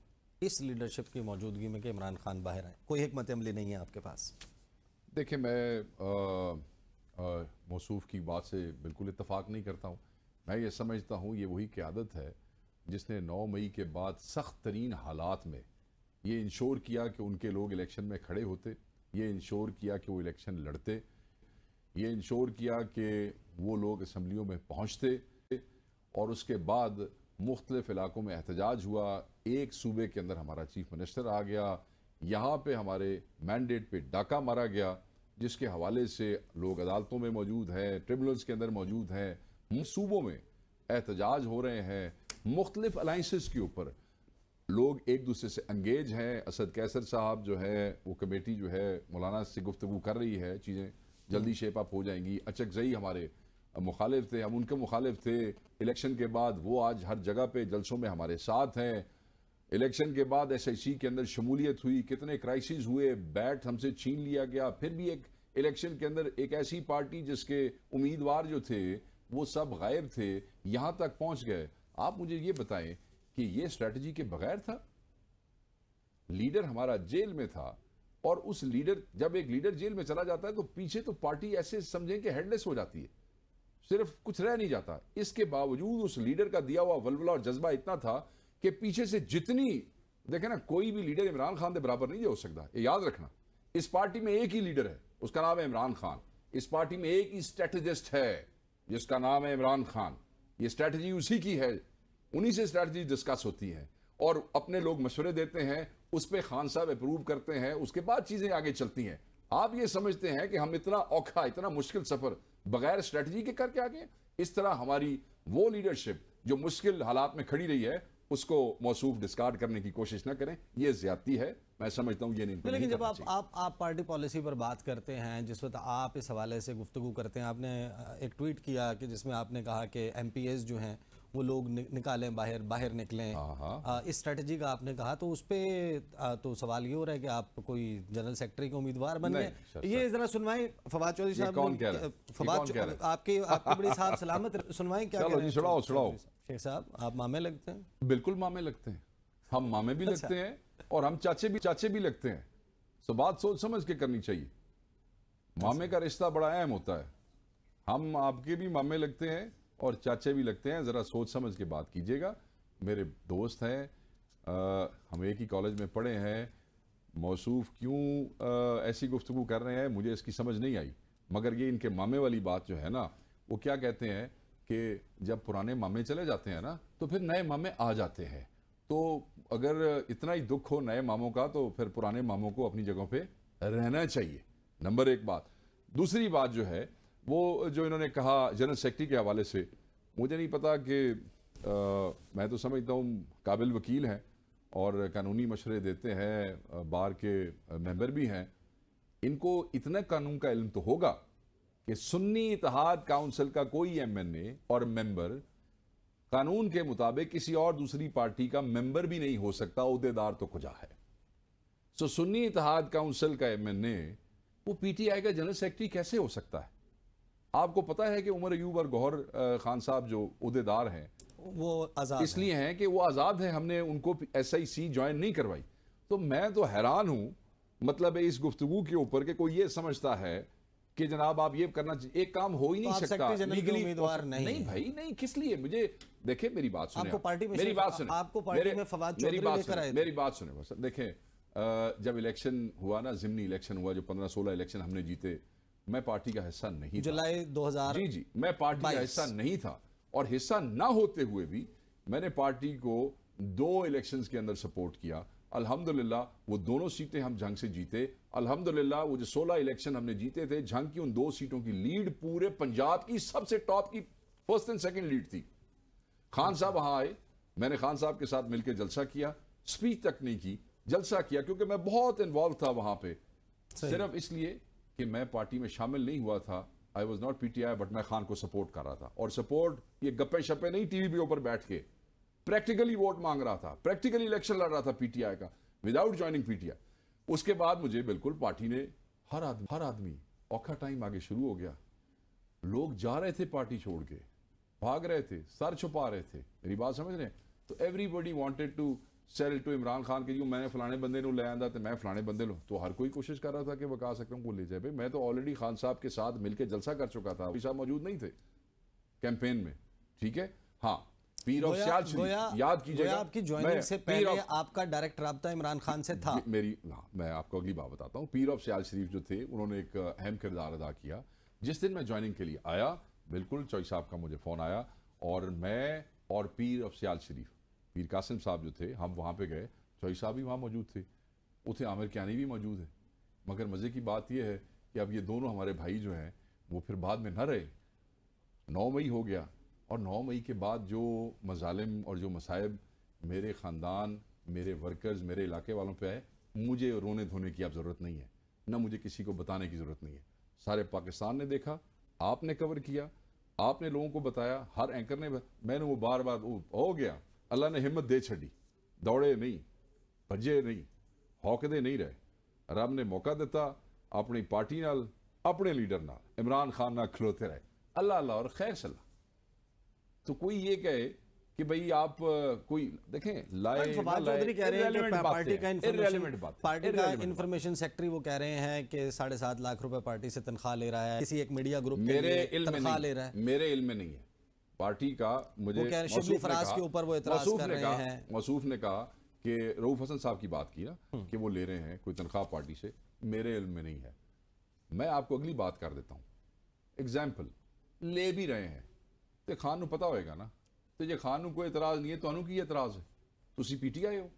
इस लीडरशिप की मौजूदगी में कि इमरान खान बाहर आए कोई हमत अमली नहीं है आपके पास देखिए मैं मौसू की बात से बिल्कुल इतफाक़ नहीं करता हूँ मैं ये समझता हूँ ये वही क्यादत है जिसने 9 मई के बाद सख्त तरीन हालात में ये इंश्योर किया कि उनके लोग इलेक्शन में खड़े होते ये इंश्योर किया कि वो इलेक्शन लड़ते ये इंश्योर किया कि वो लोग असम्बलियों में पहुँचते और उसके बाद मुख्तलिफ इलाकों में एहतजाज हुआ एक सूबे के अंदर हमारा चीफ मिनिस्टर आ गया यहाँ पर हमारे मैंडेट पर डाका मारा गया जिसके हवाले से लोग अदालतों में मौजूद हैं ट्रिब्यूनल्स के अंदर मौजूद हैं सूबों में एहतजाज हो रहे हैं मुख्तलिफ अलाइंसिस के ऊपर लोग एक दूसरे से अंगेज हैं असद कैसर साहब जो है वो कमेटी जो है मौलाना से गुफ्तु कर रही है चीज़ें जल्दी शेप अप हो जाएंगी अचकजई हमारे मुखालिफ थे हम उनके मुखालिफ थे इलेक्शन के बाद वो आज हर जगह पे जलसों में हमारे साथ हैं इलेक्शन के बाद सी के अंदर शमूलियत हुई कितने क्राइसिस हुए बैट हमसे छीन लिया गया फिर भी एक इलेक्शन के अंदर एक ऐसी पार्टी जिसके उम्मीदवार जो थे वो सब गायब थे यहां तक पहुंच गए आप मुझे ये बताएं कि ये स्ट्रेटजी के बगैर था लीडर हमारा जेल में था और उस लीडर जब एक लीडर जेल में चला जाता है तो पीछे तो पार्टी ऐसे समझें कि हेडलेस हो जाती है सिर्फ कुछ रह नहीं जाता इसके बावजूद उस लीडर का दिया हुआ वलवला और जज्बा इतना था कि पीछे से जितनी देखे ना कोई भी लीडर इमरान खान के बराबर नहीं हो सकता ये याद रखना इस पार्टी में एक ही लीडर है उसका नाम है इमरान खान इस पार्टी में एक ही स्ट्रेटजिस्ट है जिसका नाम है इमरान खान ये स्ट्रैटेजी उसी की है उन्हीं से स्ट्रैटेजी डिस्कस होती है और अपने लोग मशवरे देते हैं उस पर खान साहब अप्रूव करते हैं उसके बाद चीज़ें आगे चलती हैं आप ये समझते हैं कि हम इतना औखा इतना मुश्किल सफ़र बगैर स्ट्रेटजी के करके आगे इस तरह हमारी वो लीडरशिप जो मुश्किल हालात में खड़ी रही है उसको मौसू डिस्कार्ड करने की कोशिश ना करें ये ज्यादती है मैं समझता हूँ ये नहीं लेकिन जब आप आप आप पार्टी पॉलिसी पर बात करते हैं जिस वक्त आप इस हवाले से गुफ्तु करते हैं आपने एक ट्वीट किया कि जिसमें आपने कहा कि एम जो हैं वो लोग नि, निकालें बाहर बाहर निकलें हाँ, हाँ। आ, इस स्ट्रेटजी का आपने कहा तो उस पर तो सवाल ये हो रहा है कि आप कोई जनरल सेक्रेटरी के उम्मीदवार बन गए ये जरा सुनवाई फवाद चौधरी साहब कौन कह रहे फवाद आपके आपके बड़ी साहब सलामत सुनवाई क्या सुनाओ शेख साहब आप मामे लगते हैं बिल्कुल मामे लगते हैं हम मामे भी अच्छा। लगते हैं और हम चाचे भी चाचे भी लगते हैं तो बात सोच समझ के करनी चाहिए मामे अच्छा। का रिश्ता बड़ा अहम होता है हम आपके भी मामे लगते हैं और चाचे भी लगते हैं ज़रा सोच समझ के बात कीजिएगा मेरे दोस्त हैं हम एक ही कॉलेज में पढ़े हैं मौसूफ क्यों ऐसी गुफ्तु कर रहे हैं मुझे इसकी समझ नहीं आई मगर ये इनके मामे वाली बात जो है ना वो क्या कहते हैं कि जब पुराने मामे चले जाते हैं ना तो फिर नए मामे आ जाते हैं तो अगर इतना ही दुख हो नए मामों का तो फिर पुराने मामों को अपनी जगहों पे रहना चाहिए नंबर एक बात दूसरी बात जो है वो जो इन्होंने कहा जनरल सेक्रेटरी के हवाले से मुझे नहीं पता कि आ, मैं तो समझता हूँ काबिल वकील हैं और कानूनी मशरे देते हैं बार के मेंबर भी हैं इनको इतना कानून का इल्म तो होगा कि सुन्नी इतिहाद काउंसिल का कोई एमएनए और मेंबर कानून के मुताबिक किसी और दूसरी पार्टी का मेंबर भी नहीं हो सकता अहदेदार तो खुजा है सो सुन्नी इतिहाद काउंसिल का एमएनए वो पीटीआई का जनरल सेक्रेटरी कैसे हो सकता है आपको पता है कि उमर अयूब और गौहर खान साहब जो उदेदार हैं वो आज़ाद इसलिए हैं कि वो आज़ाद हैं हमने उनको एस आई सी ज्वाइन नहीं करवाई तो मैं तो हैरान हूँ मतलब इस गुफ्तु के ऊपर कि कोई ये समझता है कि जनाब आप ये करना एक काम हो ही नहीं तो सकता लीगली उम्मीदवार नहीं नहीं भाई नहीं किस लिए मुझे देखे मेरी बात सुने आपको पार्टी में मेरी बात सुने आपको पार्टी में फवाद मेरी बात सुने मेरी बात सुने देखें जब इलेक्शन हुआ ना जिमनी इलेक्शन हुआ जो पंद्रह सोलह इलेक्शन हमने जीते मैं पार्टी का हिस्सा नहीं जुलाई दो हजार जी जी मैं पार्टी का हिस्सा नहीं था और हिस्सा ना होते हुए भी मैंने पार्टी को दो इलेक्शंस के अंदर सपोर्ट किया अल्हम्दुलिल्लाह वो दोनों सीटें हम झंग से जीते अल्हम्दुलिल्लाह वो जो 16 इलेक्शन हमने जीते थे झंग की उन दो सीटों की लीड पूरे पंजाब की सबसे टॉप की फर्स्ट एंड सेकंड लीड थी खान साहब वहां आए मैंने खान साहब के साथ मिलकर जलसा किया स्पीच तक नहीं की जलसा किया क्योंकि मैं बहुत इन्वॉल्व था वहां पर सिर्फ इसलिए कि मैं पार्टी में शामिल नहीं हुआ था I was not PTI but मैं खान को सपोर्ट कर रहा था और सपोर्ट ये गप्पे शप्पे नहीं टीवी पे ऊपर बैठ के प्रैक्टिकली वोट मांग रहा था प्रैक्टिकली इलेक्शन लड़ रहा था पीटीआई का विदाउट ज्वाइनिंग पीटीआई उसके बाद मुझे बिल्कुल पार्टी ने हर आदमी हर आदमी औखा टाइम आगे शुरू हो गया लोग जा रहे थे पार्टी छोड़ के भाग रहे थे सर छुपा रहे थे मेरी बात समझ रहे हैं तो everybody wanted to sell to Imran Khan के जो मैंने फलाने बंदे ਨੂੰ ਲੈ ਆਂਦਾ ਤੇ ਮੈਂ ਫਲਾਣੇ ਬੰਦੇ तो हर कोई कोशिश कर रहा था कि वका सकम को ले जाए भाई मैं तो ऑलरेडी खान साहब के साथ मिलकर जलसा कर चुका था अभी साहब मौजूद नहीं थे कैंपेन में ठीक है हाँ पीर ऑफ सियाल याद कीजिएगा आपकी ज्वाइनिंग से पहले आपका डायरेक्ट रबता इमरान खान से था मेरी हाँ, मैं आपको अगली बात बताता हूँ पीर ऑफ सियाल शरीफ जो थे उन्होंने एक अहम किरदार अदा किया जिस दिन मैं ज्वाइनिंग के लिए आया बिल्कुल चौई साहब का मुझे फ़ोन आया और मैं और पीर ऑफ सियाल शरीफ पीर कासिम साहब जो थे हम वहाँ पे गए चौई साहब भी वहाँ मौजूद थे उसे आमिर क्यानी भी मौजूद है मगर मज़े की बात यह है कि अब ये दोनों हमारे भाई जो हैं वो फिर बाद में न रहे नौ मई हो गया और नौ मई के बाद जो मजालम और जो मसाइब मेरे ख़ानदान मेरे वर्कर्स मेरे इलाके वालों पर आए मुझे रोने धोने की अब ज़रूरत नहीं है ना मुझे किसी को बताने की ज़रूरत नहीं है सारे पाकिस्तान ने देखा आपने कवर किया आपने लोगों को बताया हर एंकर ने मैंने वो बार बार वो हो गया अल्लाह ने हिम्मत दे छी दौड़े नहीं भजे नहीं ਹੌਕਦੇ नहीं रहे रब ने मौका दिता अपनी पार्टी नाल अपने लीडर ਨਾਲ इमरान खान ਨਾਲ खलोते रहे अल्लाह अल्लाह और खैर सलाह तो कोई ये कहे कि भाई आप कोई देखें लाए चौधरी कह रहे हैं कि पार्टी का इनफॉरमेशन पार्टी का इन्फॉर्मेशन सेक्रेटरी वो कह रहे हैं कि साढ़े सात लाख रुपए पार्टी से तनख्वाह ले रहा है किसी एक मीडिया ग्रुप मेरे तनख्वाह ले रहा है मेरे इल्म में नहीं है पार्टी का मुझे फराज के ऊपर वो मसूफ ने कहा कि रऊफ हसन साहब की बात की ना हम्म। कि वो ले रहे हैं कोई तनख्वाह पार्टी से मेरे इल्म में नहीं है मैं आपको अगली बात कर देता हूँ एग्जाम्पल ले भी रहे हैं तो खान पता होएगा ना तो जे खान कोई एतराज़ नहीं है तो की एतराज है तुम पी टी आए हो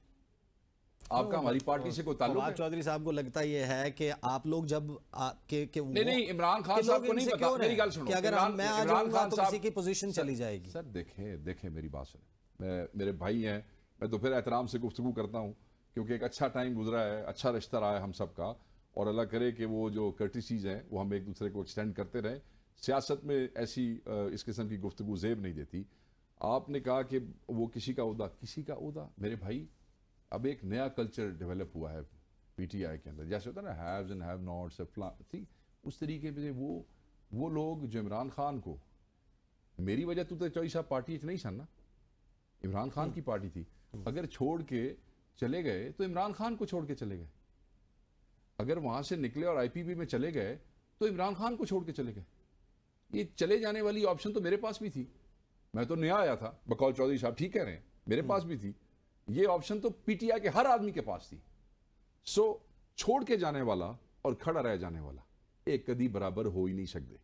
आपका हमारी पार्टी से कोई ताल्लुक है चौधरी साहब को लगता यह है कि आप लोग जब आपके के नहीं नहीं इमरान खान साहब को नहीं पता मेरी गल सुनो कि अगर मैं आ जाऊंगा तो किसी की पोजीशन चली जाएगी सर देखें देखें मेरी बात सुने मैं मेरे भाई हैं मैं तो फिर एहतराम से गुफ्तु करता हूँ क्योंकि एक अच्छा टाइम गुजरा है अच्छा रिश्ता रहा है हम सब का और अल्लाह करे कि वो जो कर्टिसीज़ हैं वो हम एक दूसरे को एक्सटेंड करते रहें सियासत में ऐसी इस किस्म की गुफ्तु जेब नहीं देती आपने कहा कि वो किसी का उदा किसी का उदा मेरे भाई अब एक नया कल्चर डेवलप हुआ है पीटीआई के अंदर जैसे होता है ना हैव्स एंड हैव नॉट्स ठीक उस तरीके से वो वो लोग जो इमरान खान को मेरी वजह तो चौधरी साहब पार्टी नहीं सन ना इमरान खान हम्म। की पार्टी थी हम्म। अगर छोड़ के चले गए तो इमरान खान को छोड़ के चले गए अगर वहां से निकले और आईपीबी में चले गए तो इमरान खान को छोड़ के चले गए ये चले जाने वाली ऑप्शन तो मेरे पास भी थी मैं तो नया आया था बकौल चौधरी साहब ठीक कह रहे हैं मेरे हम्म। पास भी थी ये ऑप्शन तो पीटीआई के हर आदमी के पास थी सो छोड़ के जाने वाला और खड़ा रह जाने वाला एक कदी बराबर हो ही नहीं सकते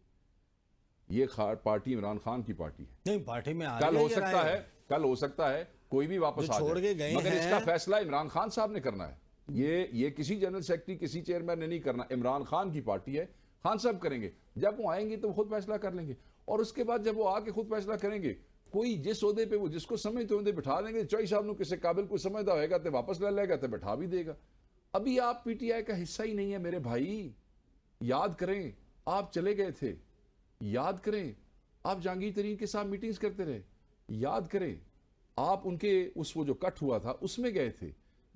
ये पार्टी इमरान खान की पार्टी है नहीं पार्टी में कल हो सकता है कल हो सकता है कोई भी वापस आ जाए मगर इसका फैसला इमरान खान साहब ने करना है ये ये किसी जनरल सेक्रेटरी किसी चेयरमैन ने नहीं करना इमरान खान की पार्टी है खान साहब करेंगे जब वो आएंगे तो खुद फैसला कर लेंगे और उसके बाद जब वो आके खुद फैसला करेंगे कोई जिस अहदे पर वो जिसको समझते ਉਹਦੇ तो बिठा देंगे चौई साहब किसी काबिल को समझता होगा तो वापस ले लेगा तो बैठा भी देगा अभी आप पी टी आई का हिस्सा ही नहीं है मेरे भाई याद करें आप चले गए थे याद करें आप जहांगीर तरीन के साथ मीटिंग्स करते रहे याद करें आप उनके उस वो जो कट हुआ था उसमें गए थे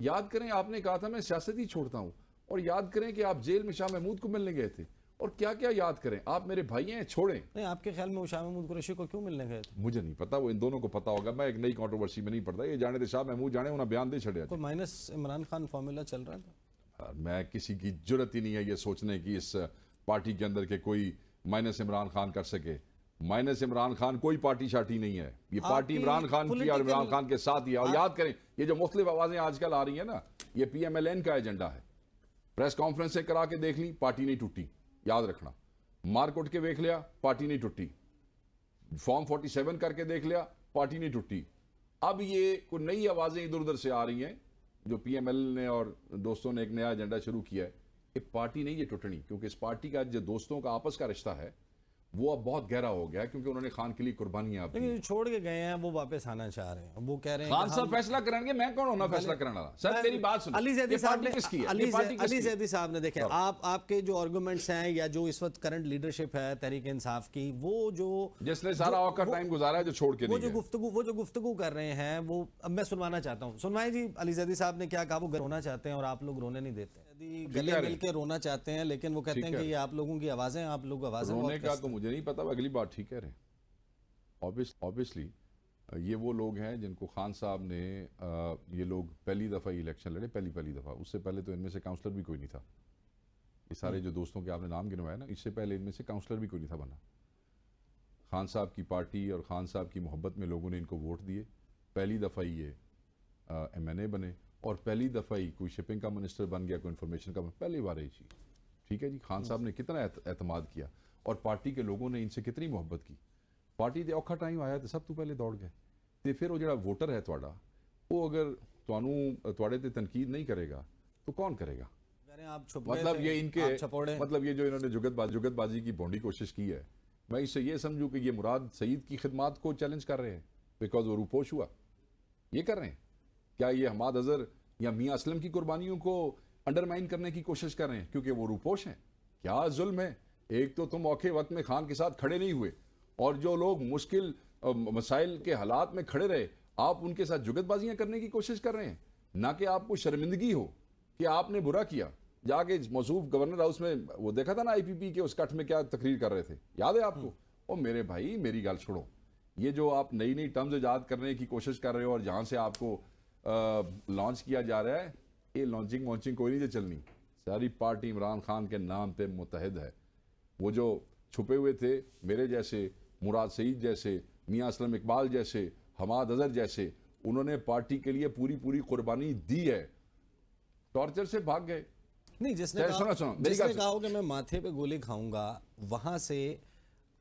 याद करें आपने कहा था मैं सियासत ही छोड़ता हूं और याद करें कि आप जेल में शाह महमूद को मिलने गए थे और क्या क्या याद करें आप मेरे भाई हैं छोड़ें नहीं आपके ख्याल में वो शाह महमूद कुरैशी को क्यों मिलने गए मुझे नहीं पता वो इन दोनों को पता होगा मैं एक नई कॉन्ट्रोवर्सी में नहीं पड़ता ये जाने थे शाह महमूद जाने उन्हें बयान दे छड़े तो माइनस इमरान खान फॉर्मूला चल रहा था मैं किसी की जरूरत ही नहीं है ये सोचने की इस पार्टी के अंदर के कोई माइनस इमरान खान कर सके माइनस इमरान खान कोई पार्टी शार्टी नहीं है ये पार्टी इमरान खान की और इमरान खान के साथ ही है और याद करें ये जो मुख्तलिफ आवाजें आजकल आ रही है ना ये पी एम एल एन का एजेंडा है प्रेस कॉन्फ्रेंसें करा के देख ली पार्टी नहीं टूटी याद रखना मार्क उठ के देख लिया पार्टी नहीं टूटी फॉर्म 47 करके देख लिया पार्टी नहीं टूटी अब ये कोई नई आवाज़ें इधर उधर से आ रही हैं जो पीएमएल ने और दोस्तों ने एक नया एजेंडा शुरू किया है ये पार्टी नहीं ये टूटनी क्योंकि इस पार्टी का जो दोस्तों का आपस का रिश्ता है वो अब बहुत गहरा हो गया क्योंकि उन्होंने खान के लिए कुर्बानियां लेकिन छोड़ के गए हैं वो वापस आना चाह रहे हैं वो कह रहे हैं खान साहब फैसला करेंगे मैं कौन होना फैसला करने वाला सर मेरी बात सुनो अली सैदी साहब ने अली अली जैदी साहब ने देखे आप आपके जो आर्गूमेंट्स हैं या जो इस वक्त करंट लीडरशिप है तहरीक इंसाफ की वो जो जिसने सारा औकर टाइम गुजारा है जो छोड़ के वो जो गुफ्तु वो जो गुफ्तु कर रहे हैं वो अब मैं सुनवाना चाहता हूँ सुनवाई जी अली सैदी साहब ने क्या कहा वो रोना चाहते हैं और आप लोग रोने नहीं देते गले मिल के रोना चाहते हैं लेकिन वो कहते हैं कि ये आप लोगों की आवाजें आप लोग आवाजें रोने का तो मुझे नहीं पता अगली बार ठीक कह रहे हैं ऑब्वियसली ये वो लोग हैं जिनको खान साहब ने ये लोग पहली दफ़ा इलेक्शन लड़े पहली पहली दफ़ा उससे पहले तो इनमें से काउंसलर भी कोई नहीं था ये सारे हम्म। जो दोस्तों के आपने नाम गिनवाया ना इससे पहले इनमें से काउंसलर भी कोई नहीं था बना खान साहब की पार्टी और ख़ान साहब की मोहब्बत में लोगों ने इनको वोट दिए पहली दफ़ा ये एम बने और पहली दफ़ा ही कोई शिपिंग का मिनिस्टर बन गया कोई इन्फॉर्मेशन का पहली बार ही जी ठीक है जी खान साहब ने कितना अहतमाद किया और पार्टी के लोगों ने इनसे कितनी मोहब्बत की पार्टी ਦੇ औखा टाइम आया तो सब तो पहले दौड़ गए तो फिर वो जो वोटर है थोड़ा वो अगर ਤੁਹਾਨੂੰ ਤੁਹਾਡੇ तनकीद नहीं करेगा तो कौन करेगा आप मतलब ये इनके मतलब ये जो इन्होंने जुगत जुगतबाजी की बॉन्डी कोशिश की है मैं इससे ये समझूं कि ये मुराद सईद की खिदमात को चैलेंज कर रहे हैं बिकॉज वो रूपोश हुआ ये कर रहे हैं क्या ये हमाद अजहर या मियाँ असलम की कुर्बानियों को अंडरमाइन करने की कोशिश कर रहे हैं क्योंकि वो रूपोश हैं क्या जुल्म है एक तो तुम औखे वक्त में खान के साथ खड़े नहीं हुए और जो लोग मुश्किल मसाइल के हालात में खड़े रहे आप उनके साथ जुगतबाजियाँ करने की कोशिश कर रहे हैं ना कि आपको शर्मिंदगी हो कि आपने बुरा किया जाके मौसूफ गवर्नर हाउस में वो देखा था ना आई पी पी के उस कट में क्या तकरीर कर रहे थे याद है आपको और मेरे भाई मेरी गाल छोड़ो ये जो आप नई नई टर्म्स ईजाद करने की कोशिश कर रहे हो और जहाँ से आपको लॉन्च किया जा रहा है ये लॉन्चिंग वॉन्चिंग कोई नहीं चलनी सारी पार्टी इमरान खान के नाम पे मुतहद है वो जो छुपे हुए थे मेरे जैसे मुराद सईद जैसे मियाँ असलम इकबाल जैसे हमाद अजहर जैसे उन्होंने पार्टी के लिए पूरी पूरी कुर्बानी दी है टॉर्चर से भाग गए नहीं जिसने सुना सुनो जिसने कहा कि मैं माथे पे गोली खाऊंगा वहां से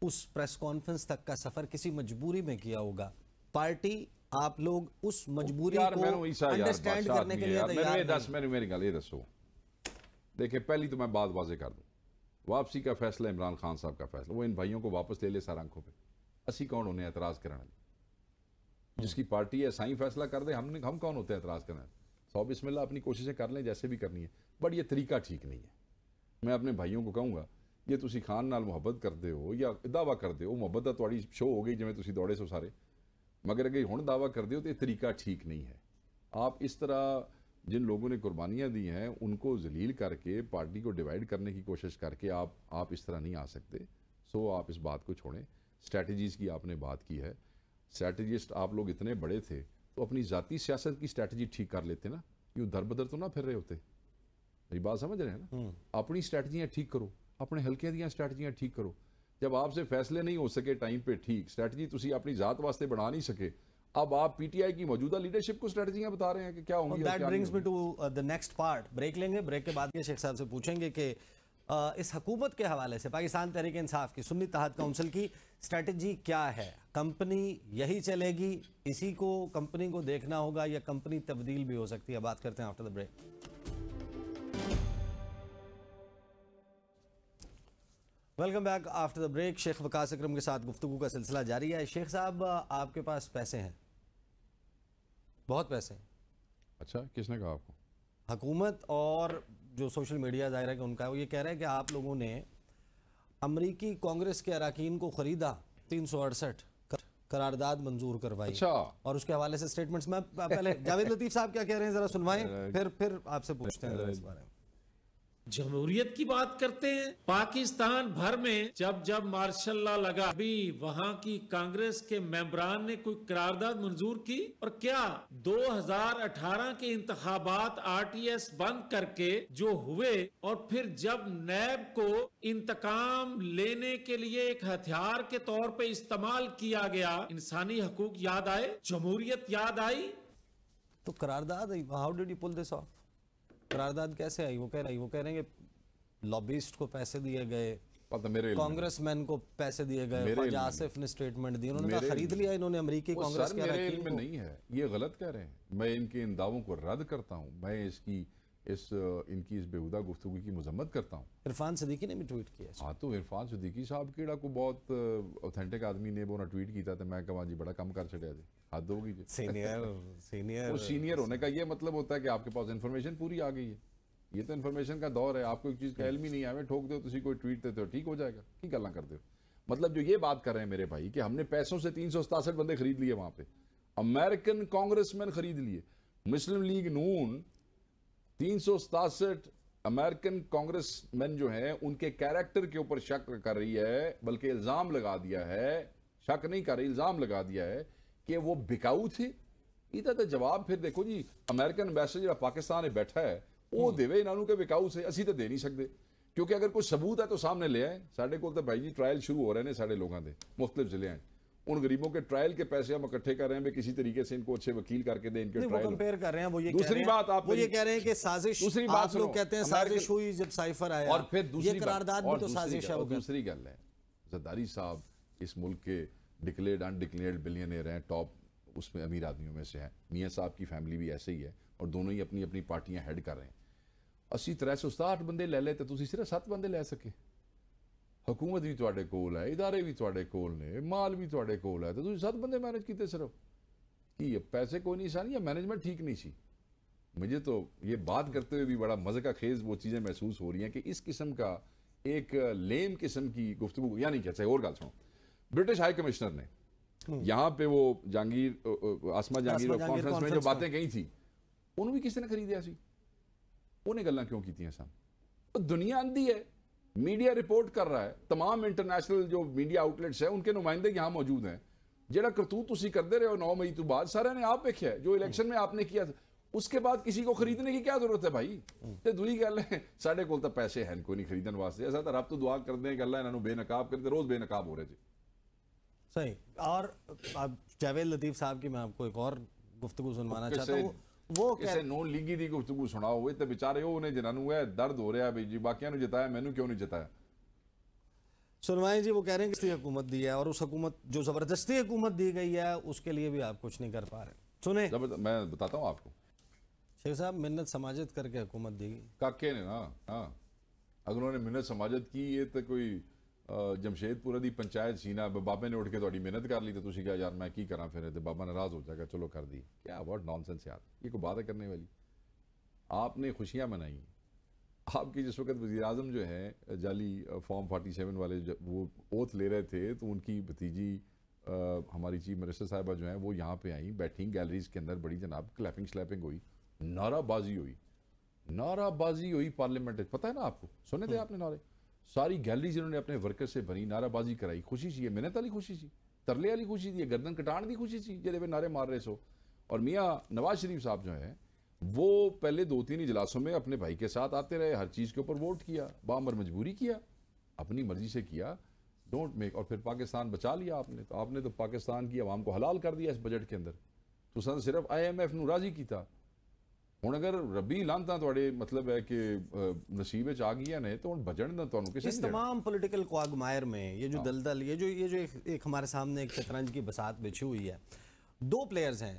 उस प्रेस कॉन्फ्रेंस तक का सफर किसी मजबूरी में किया होगा पार्टी आप लोग उस मजबूरी को अंडरस्टैंड करने के लिए तैयार ਮੈਨੂੰ दस ਮੈਨੂੰ मेरी गल ये दसो देखिए पहली तो मैं बात वाजे कर दूं वापसी का फैसला इमरान खान साहब का फैसला वो इन भाइयों को वापस ले ले सारा आंखों पर असी कौन उन्हें एतराज कराने जिसकी पार्टी है साई फैसला कर दे हमने हम कौन होते हैं एतराज करना सौ बिस्मिल्ला अपनी कोशिशें कर लें जैसे भी करनी है बट ये तरीका ठीक नहीं है मैं अपने भाइयों को कहूँगा ये तुम खान नाल मुहब्बत करते हो या दावा करते हो मुहब्बत तो शो हो गई ਗਈ दौड़े सो सारे मगर अगर हूँ दावा कर ਹੋ तो ਇਹ ਤਰੀਕਾ ਠੀਕ ਨਹੀਂ आप इस तरह जिन लोगों ने कुर्बानियाँ दी हैं उनको जलील करके पार्टी को डिवाइड करने की कोशिश करके आप आप इस तरह नहीं आ सकते सो आप इस बात को छोड़ें स्ट्रैटेजीज़ की आपने बात की है स्ट्रैटेजिस्ट आप लोग इतने बड़े थे तो अपनी ज़ाती सियासत की स्ट्रैटेजी ठीक कर लेते ना यूँ दर बदर तो ना फिर रहे होते मेरी बात समझ रहे हैं ना हम्म। अपनी स्ट्रैटेजियाँ ठीक करो अपने हल्के दियाँ स्ट्रैटेजियाँ ठीक करो जब आपसे फैसले नहीं हो सके टाइम पे ठीक स्ट्रैटी तुम अपनी जात वास्ते बना नहीं सके अब आप पीटीआई की मौजूदा लीडरशिप को स्ट्रेटजियां बता रहे हैं कि क्या होंगी that brings me to the next part break लेंगे ब्रेक के बाद शेख साहब से पूछेंगे कि uh, इस हकूमत के हवाले से पाकिस्तान तहरीक इंसाफ की सुन्नी तहत काउंसिल की स्ट्रेटजी क्या है कंपनी यही चलेगी इसी को कंपनी को देखना होगा या कंपनी तब्दील भी हो सकती है बात करते हैं after the break welcome back after the break Sheikh Waqas Akram के साथ गुफ्तु का सिलसिला जारी है शेख साहब आपके पास पैसे हैं बहुत पैसे हैं अच्छा किसने कहा आपको हकूमत और जो सोशल मीडिया ज़ाहिर है कि उनका वो ये कह रहा है कि आप लोगों ने अमरीकी कांग्रेस के अरकान को ख़रीदा तीन सौ अड़सठ करारदाद मंजूर करवाई अच्छा। और उसके हवाले से स्टेटमेंट्स में पहले जावेद लतीफ साहब क्या कह रहे हैं ज़रा सुनवाएं फिर फिर आपसे पूछते हैं इस बारे में जमहूरियत की बात करते हैं पाकिस्तान भर में जब जब मार्शल लगा भी वहां की कांग्रेस के मेम्बरान ने कोई करारदाद मंजूर की और क्या 2018 के इंतबात आरटीएस बंद करके जो हुए और फिर जब नैब को इंतकाम लेने के लिए एक हथियार के तौर पे इस्तेमाल किया गया इंसानी हकूक याद आए जमहूरियत याद आई तो करारदाद how did you pull this off करारदाद कैसे आई वो कह रही वो कह रहे हैं लॉबिस्ट को पैसे दिए गए कांग्रेस मैन को पैसे दिए गए आसिफ ने स्टेटमेंट दी उन्होंने कहा खरीद लिया इन्होंने अमरीकी कांग्रेस नहीं है ये गलत कह रहे हैं मैं इनके इन दावों को रद्द करता हूँ मैं इसकी इस इनकी इस बेहुदा गुफ्तु की मजम्मत करता हूँ इरफान सदीकी ने भी ट्वीट किया हाँ तो इरफान सदीकी साहब कि बहुत ऑथेंटिक आदमी ने उन्हें ट्वीट किया था मैं कहा जी बड़ा कम कर छड़िया जी हद होगी जी सीनियर सीनियर वो सीनियर होने का ये मतलब होता है कि आपके पास इन्फॉर्मेशन पूरी आ गई है ये तो इन्फॉर्मेशन का दौर है आपको एक चीज़ का एलमी नहीं आवे ठोक दो तुम कोई ट्वीट देते हो ठीक हो जाएगा की गल करते हो मतलब जो ये बात कर रहे हैं मेरे भाई कि हमने पैसों से तीन बंदे खरीद लिए वहाँ पे अमेरिकन कांग्रेसमैन खरीद लिए मुस्लिम लीग नून तीन सौ सतासठ अमेरिकन कांग्रेसमैन जो हैं उनके कैरेक्टर के ऊपर शक कर रही है बल्कि इल्जाम लगा दिया है शक नहीं कर रही इल्जाम लगा दिया है कि वो बिकाऊ थे इधर तो जवाब फिर देखो जी अमेरिकन जो पाकिस्तान में बैठा है वो हम्म। देवे इन्हों के बिकाऊ से असी तो दे नहीं सकते क्योंकि अगर कोई सबूत है तो सामने ले आए साढ़े को तो भाई जी ट्रायल शुरू हो रहे हैं साढ़े लोगों के मुख्तलिफ जिले उन गरीबों के ट्रायल के पैसे हम इकट्ठे कर रहे हैं किसी तरीके से इनको अच्छे वकील करके दें इनके ट्रायल कंपेयर कर रहे हैं वो ये दूसरी बात आप वो ये कह रहे हैं कि साजिश दूसरी बात लोग कहते हैं साजिश हुई जब साइफर आया और फिर दूसरी करारदाद भी तो साजिश है दूसरी गल है जरदारी साहब इस मुल्क के डिक्लेयर्ड अनडिक्लेयर्ड बिलियनियर हैं टॉप उसमें अमीर आदमियों में से हैं मियाँ साहब की फैमिली भी ऐसे ही है और दोनों ही अपनी अपनी पार्टियां हेड कर रहे हैं अस्सी तरह से उसका अठ बंदे ले लेते तो तुम सिर्फ सत्त बंदे ले सके ਹਕੂਮਤ भी थोड़े ਕੋਲ इदारे भी थोड़े ਤੁਹਾਡੇ ਕੋਲ ਨੇ ਮਾਲ ਵੀ ਤੁਹਾਡੇ ਕੋਲ ਹੈ ਤੇ ਤੁਸੀਂ ਸੱਤ ਬੰਦੇ ਮੈਨੇਜ ਕੀਤੇ ਸਿਰਫ ਕੀ पैसे कोई नहीं सन या मैनेजमेंट ठीक नहीं सी मुझे तो ये बात करते हुए भी बड़ा मज़े का खेज वो चीज़ें महसूस हो रही हैं कि इस किस्म का एक लेम किस्म की गुफ्तु यानी कैसे अच्छा, और गल सुनो ब्रिटिश हाई कमिश्नर ने हम्म। यहाँ पे वो जहांगीर आसमा जहांगीर कॉन्फ्रेंस में जो बातें कही थी उन्होंने भी किसी ने खरीदया उन्हें गल् क्यों की सन दुनिया आंधी है मीडिया रिपोर्ट कर रहा है तमाम इंटरनेशनल जो मीडिया आउटलेट्स है उनके नुमाइंदे यहाँ मौजूद हैं जरा करतूत उसी करते रहे हो नौ मई तो बाद सारे ने आप देखे जो इलेक्शन में आपने किया उसके बाद किसी को खरीदने की क्या जरूरत है भाई तो दूरी गल है साढ़े को तो पैसे हैं कोई नहीं खरीदने वास्ते ऐसा तो रब तो दुआ करते हैं गल इन्होंने बेनकाब करते रोज बेनकाब हो रहे थे सही और अब जावेद लतीफ़ साहब की मैं आपको एक और गुफ्तु सुनवाना चाहता हूँ ਉਹ ਕਿਸੇ ਨੂੰ ਲੀਗੀ ਦੀ ਗੁਫ਼ਤਗੂ ਸੁਣਾਓ ਹੋਵੇ ਤੇ ਵਿਚਾਰੇ ਉਹਨੇ ਜਿਨ੍ਹਾਂ ਨੂੰ ਇਹ ਦਰਦ ਹੋ ਰਿਹਾ ਵੀ ਜੀ ਬਾਕੀਆਂ ਨੂੰ सुनवाई जी वो कह रहे हैं कि हुकूमत दी है और उस हुकूमत जो ज़बरदस्ती हुकूमत दी गई है उसके लिए भी आप कुछ नहीं कर पा रहे सुने मैं बताता हूँ आपको शेख साहब मिन्नत समाजत करके हुकूमत दी गई काके ने ना हाँ अगर उन्होंने मिन्नत समाजत की ये तो कोई जमशेदपुरा पंचायत सी ना बबे ने उठ के थोड़ी मेहनत कर ली तो ਤੁਸੀਂ ਕਿਹਾ यार मैं करा फिर ਫਿਰ ਤੇ ਬਾਬਾ ਨਾਰਾਜ਼ ਹੋ ਜਾਏਗਾ ਚਲੋ ਕਰ ਦੀ ਕੀ ਵਾਟ ਨੌਨਸੈਂਸ यार ਇਹ बात है करने वाली आपने खुशियाँ मनाई आपकी जिस वक्त वजी अजम जो है जाली फॉर्म फोर्टी सेवन वाले वो ओथ ले रहे थे तो उनकी भतीजी आ, हमारी चीफ मिनिस्टर साहबा जो हैं वो यहाँ पे आई बैठी गैलरीज के अंदर बड़ी जनाब क्लैपिंग स्लैपिंग हुई नाराबाजी हुई नाराबाजी हुई पार्लियामेंट पता है ना आपको सुने थे आपने नारे सारी गैलरीज इन्होंने अपने वर्कर से भरी नाराबाजी कराई खुशी सी मेहनत वाली खुशी सी तरले वाली खुशी थी गर्दन कटाण की खुशी थी जरे वे नारे मार रहे सो और मियाँ नवाज शरीफ साहब जो हैं वो पहले दो तीन इजलासों में अपने भाई के साथ आते रहे हर चीज़ के ऊपर वोट किया बामर मजबूरी किया अपनी मर्जी से किया डोंट मेक और फिर पाकिस्तान बचा लिया आपने तो आपने तो पाकिस्तान की आवाम को हलाल कर दिया इस बजट के अंदर तो सन सिर्फ आई एम एफ राजी किया ਹੁਣ ਅਗਰ ਰੱਬੀ ਲਾਂਤਾ ਤੁਹਾਡੇ ਮਤਲਬ ਹੈ ਕਿ ਨਸੀਬ ਵਿੱਚ ਆ ਗਈਆਂ ਨੇ ਤਾਂ ਹੁਣ ਦਾ ਤੁਹਾਨੂੰ ਕਿਸੇ ਇਸ तमाम पॉलिटिकल क्वागमायर में ये जो हाँ। दलदल ये जो ये जो एक, हमारे सामने एक शतरंज की बसात बिछी हुई है दो प्लेयर्स हैं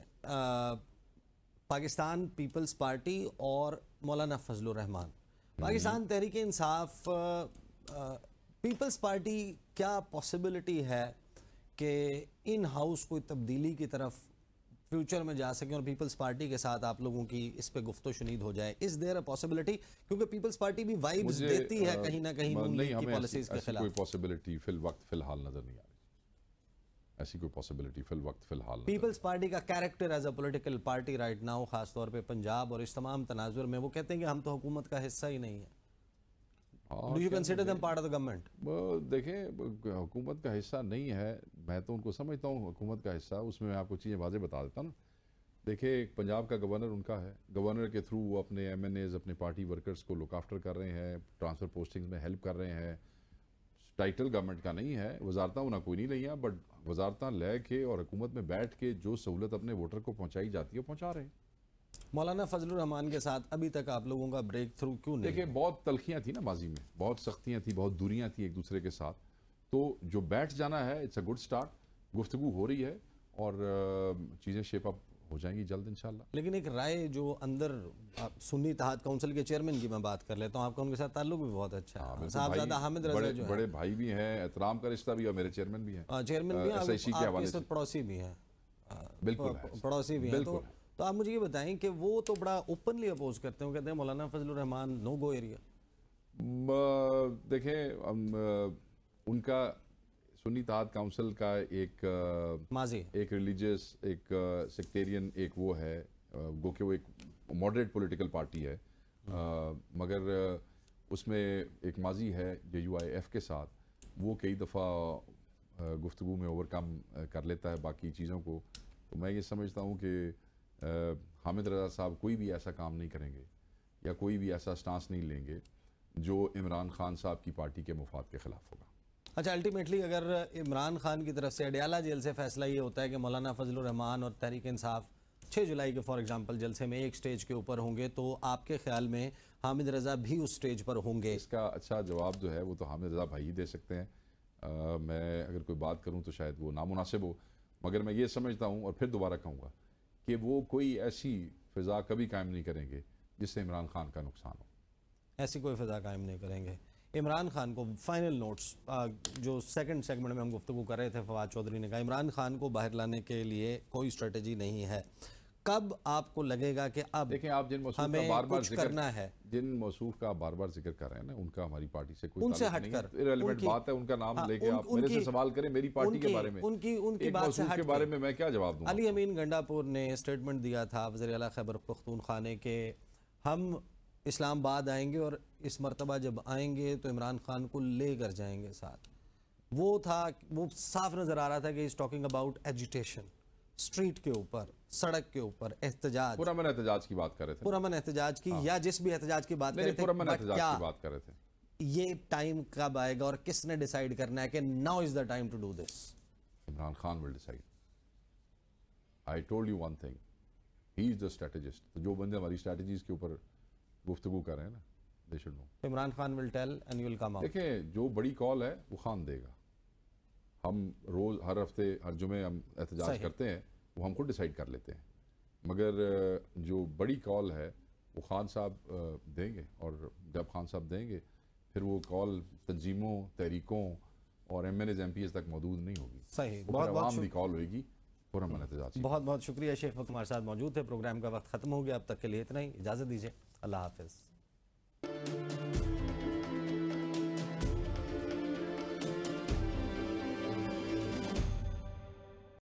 पाकिस्तान पीपल्स पार्टी और मौलाना फजल रहमान हम्म। पाकिस्तान तहरीक इंसाफ पीपल्स पार्टी क्या पॉसिबिलिटी है कि इन हाउस कोई तब्दीली की तरफ फ्यूचर में जा सकें और पीपल्स पार्टी के साथ आप लोगों की इस पे गुफ्तो शुनीद हो जाए इस देर अ पॉसिबिलिटी क्योंकि पीपल्स पार्टी भी वाइब्स देती है कहीं ना कहीं नहीं, की पॉलिसीज के खिलाफ कोई पॉसिबिलिटी फिल वक्त फिलहाल नजर नहीं आ रही ऐसी कोई पॉसिबिलिटी फिल वक्त फिलहाल पीपल्स पार्टी का character as a political party right now खासतौर पर पंजाब और इस तमाम तनाजुर में वो कहते हैं कि हम तो हुकूमत का हिस्सा ही नहीं है do you consider them part of the government देखें हुकूमत का हिस्सा नहीं है मैं तो उनको समझता हूँ हुकूमत का हिस्सा उसमें मैं आपको चीज़ें वाजे बता देता ना देखिए पंजाब का गवर्नर उनका है गवर्नर के थ्रू वो अपने एम एन एज़ अपने पार्टी वर्कर्स को लुक आफ्टर कर रहे हैं ट्रांसफ़र पोस्टिंग्स में हेल्प कर रहे हैं टाइटल गवर्नमेंट का नहीं है वजारत उन्हें कोई नहीं लिया बट वजारत ले के और हुकूमत में बैठ के जो सहूलत अपने वोटर को पहुँचाई जाती है पहुँचा रहे हैं मौलाना फजल रहमान के साथ अभी तक आप लोगों का ब्रेक थ्रू क्यों नहीं देखिए बहुत तलखियाँ थी ना माजी में बहुत सख्तियाँ थी बहुत दूरियाँ थी एक दूसरे के साथ तो जो बैठ जाना है इट्स अ गुड स्टार्ट गुफ्तु हो रही है और चीज़ें शेप अप हो जाएंगी जल्द इंशाल्लाह लेकिन एक राय जो अंदर आप सुन्नी तहत काउंसिल के चेयरमैन की मैं बात कर लेता हूँ आपका उनके साथ ताल्लुक भी बहुत अच्छा है हाँ, साहबजादा हामिद रजा जो बड़े भाई भी हैं एहतराम का रिश्ता भी और मेरे चेयरमैन भी हैं चेयरमैन हाँ, भी हैं पड़ोसी भी हैं बिल्कुल पड़ोसी भी हैं तो तो आप मुझे ये बताएं कि वो तो बड़ा ओपनली अपोज करते हैं कहते हैं मौलाना फजलरहमान नो गो एरिया देखें उनका सुनी तहत काउंसिल का एक माजी एक रिलीजियस एक सेक्टेरियन एक वो है गो के वो एक मॉडरेट पॉलिटिकल पार्टी है आ, मगर उसमें एक माजी है जे यू आई एफ के साथ वो कई दफ़ा गुफ्तु में ओवरकम कर लेता है बाकी चीज़ों को तो मैं ये समझता हूँ कि हामिद रजा साहब कोई भी ऐसा काम नहीं करेंगे या कोई भी ऐसा स्टांस नहीं लेंगे जो इमरान खान साहब की पार्टी के मुफाद के ख़िलाफ़ होगा अच्छा अल्टीमेटली अगर इमरान खान की तरफ से अडियाला जेल से फैसला ये होता है कि मौलाना रहमान और तहरीक इंसाफ छः जुलाई के फॉर एग्जांपल जलसे में एक स्टेज के ऊपर होंगे तो आपके ख्याल में हामिद रज़ा भी उस स्टेज पर होंगे इसका अच्छा जवाब जो है वो तो हामिद रज़ा भाई ही दे सकते हैं आ, मैं अगर कोई बात करूँ तो शायद वो नामनासिब हो मगर मैं ये समझता हूँ और फिर दोबारा कहूँगा कि वो कोई ऐसी फ़िज़ा कभी कायम नहीं करेंगे जिससे इमरान खान का नुकसान हो ऐसी कोई फ़िज़ा कायम नहीं करेंगे इमरान खान को फाइनल नोट्स जो सेकंड सेगमेंट में हम गुफ्तु कर रहे थे फवाद चौधरी ने कहा इमरान खान को बाहर लाने के लिए कोई स्ट्रेटजी नहीं है कब आपको लगेगा कि अब देखें आप जिन हमें बार बार जिक्र करना है जिन मौसूफ का बार बार जिक्र कर रहे हैं ना उनका हमारी पार्टी से कोई उनसे हटकर बात है उनका नाम हाँ, लेके आप मेरे से सवाल करें मेरी पार्टी के बारे में उनकी उनकी बात से के बारे में मैं क्या जवाब दूं अली अमीन गंडापुर ने स्टेटमेंट दिया था वजर अला खैबर पख्तून खाने के हम इस्लामाबाद आएंगे और इस मरतबा जब आएंगे तो इमरान खान को लेकर जाएंगे साथ वो था वो साफ नज़र आ रहा था कि is talking about agitation street के ऊपर सड़क के ऊपर एहतजाज पुरमन एहतजाज की बात कर रहे थे पुरमन एहतजाज की हाँ। या जिस भी एहतजाज की बात कर रहे थे पुरमन एहतजाज की बात कर रहे थे ये टाइम कब आएगा और किसने डिसाइड करना है कि now is the time to do this Imran Khan will decide I told you one thing he is the strategist तो जो बंदे हमारी स्ट्रेटजीज के ऊपर गुफ्तगु कर रहे हैं ना they should know Imran Khan will tell and you will come out देखिए जो बड़ी कॉल है वो खान देगा हम रोज़ हर हफ्ते हर जुमे हम एहतजाज करते हैं वो हम खुद डिसाइड कर लेते हैं मगर जो बड़ी कॉल है वो खान साहब देंगे और जब खान साहब देंगे फिर वो कॉल तंजीमों तहरीकों और M N As M P S तक मौजूद नहीं होगी सही बहुत बहुत कॉल होगी बहुत बहुत शुक्रिया शेख वक्त हमारे साथ मौजूद थे प्रोग्राम का वक्त ख़त्म हो गया अब तक के लिए इतना ही इजाज़त दीजिए अल्लाह हाफिज़